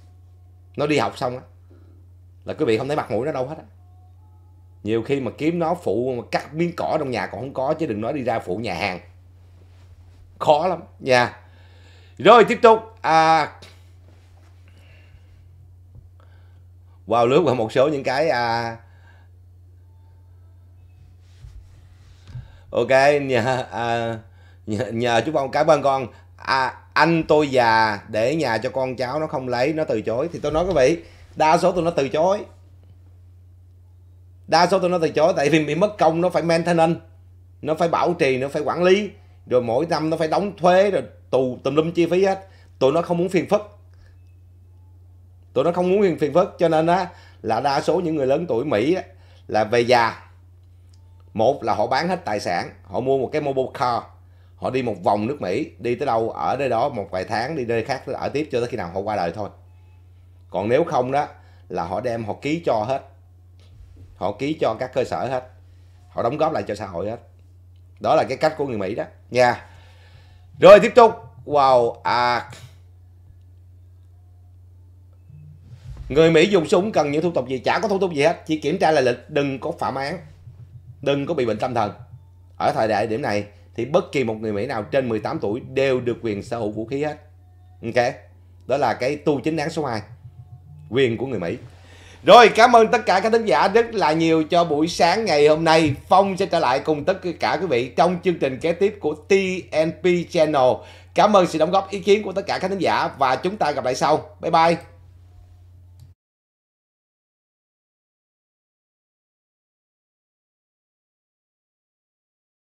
[SPEAKER 1] nó đi học xong á là quý vị không thấy mặt mũi nó đâu hết á nhiều khi mà kiếm nó phụ mà cắt miếng cỏ trong nhà còn không có chứ đừng nói đi ra phụ nhà hàng khó lắm nha yeah. Rồi tiếp tục à, Wow lướt qua một số những cái à, Ok nhờ, à, nhờ, nhờ chúc ông cảm ơn con à, Anh tôi già để nhà cho con cháu nó không lấy nó từ chối Thì tôi nói quý vị đa số tụi nó từ chối đa số tụi nó từ chối tại vì bị mất công nó phải maintenance nó phải bảo trì nó phải quản lý rồi mỗi năm nó phải đóng thuế rồi tù tùm lum chi phí hết tụi nó không muốn phiền phức tụi nó không muốn phiền phiền phức cho nên á là đa số những người lớn tuổi mỹ á, là về già một là họ bán hết tài sản họ mua một cái mobile car họ đi một vòng nước mỹ đi tới đâu ở nơi đó một vài tháng đi nơi khác ở tiếp cho tới khi nào họ qua đời thôi còn nếu không đó là họ đem họ ký cho hết họ ký cho các cơ sở hết họ đóng góp lại cho xã hội hết đó là cái cách của người mỹ đó nha yeah. rồi tiếp tục wow à người mỹ dùng súng cần những thủ tục gì chả có thủ tục gì hết chỉ kiểm tra là lịch đừng có phạm án đừng có bị bệnh tâm thần ở thời đại điểm này thì bất kỳ một người mỹ nào trên 18 tuổi đều được quyền sở hữu vũ khí hết ok đó là cái tu chính đáng số 2 quyền của người mỹ rồi cảm ơn tất cả các thính giả rất là nhiều cho buổi sáng ngày hôm nay. Phong sẽ trở lại cùng tất cả quý vị trong chương trình kế tiếp của TNP Channel. Cảm ơn sự đóng góp ý kiến của tất cả các thính giả và chúng ta gặp lại sau. Bye bye.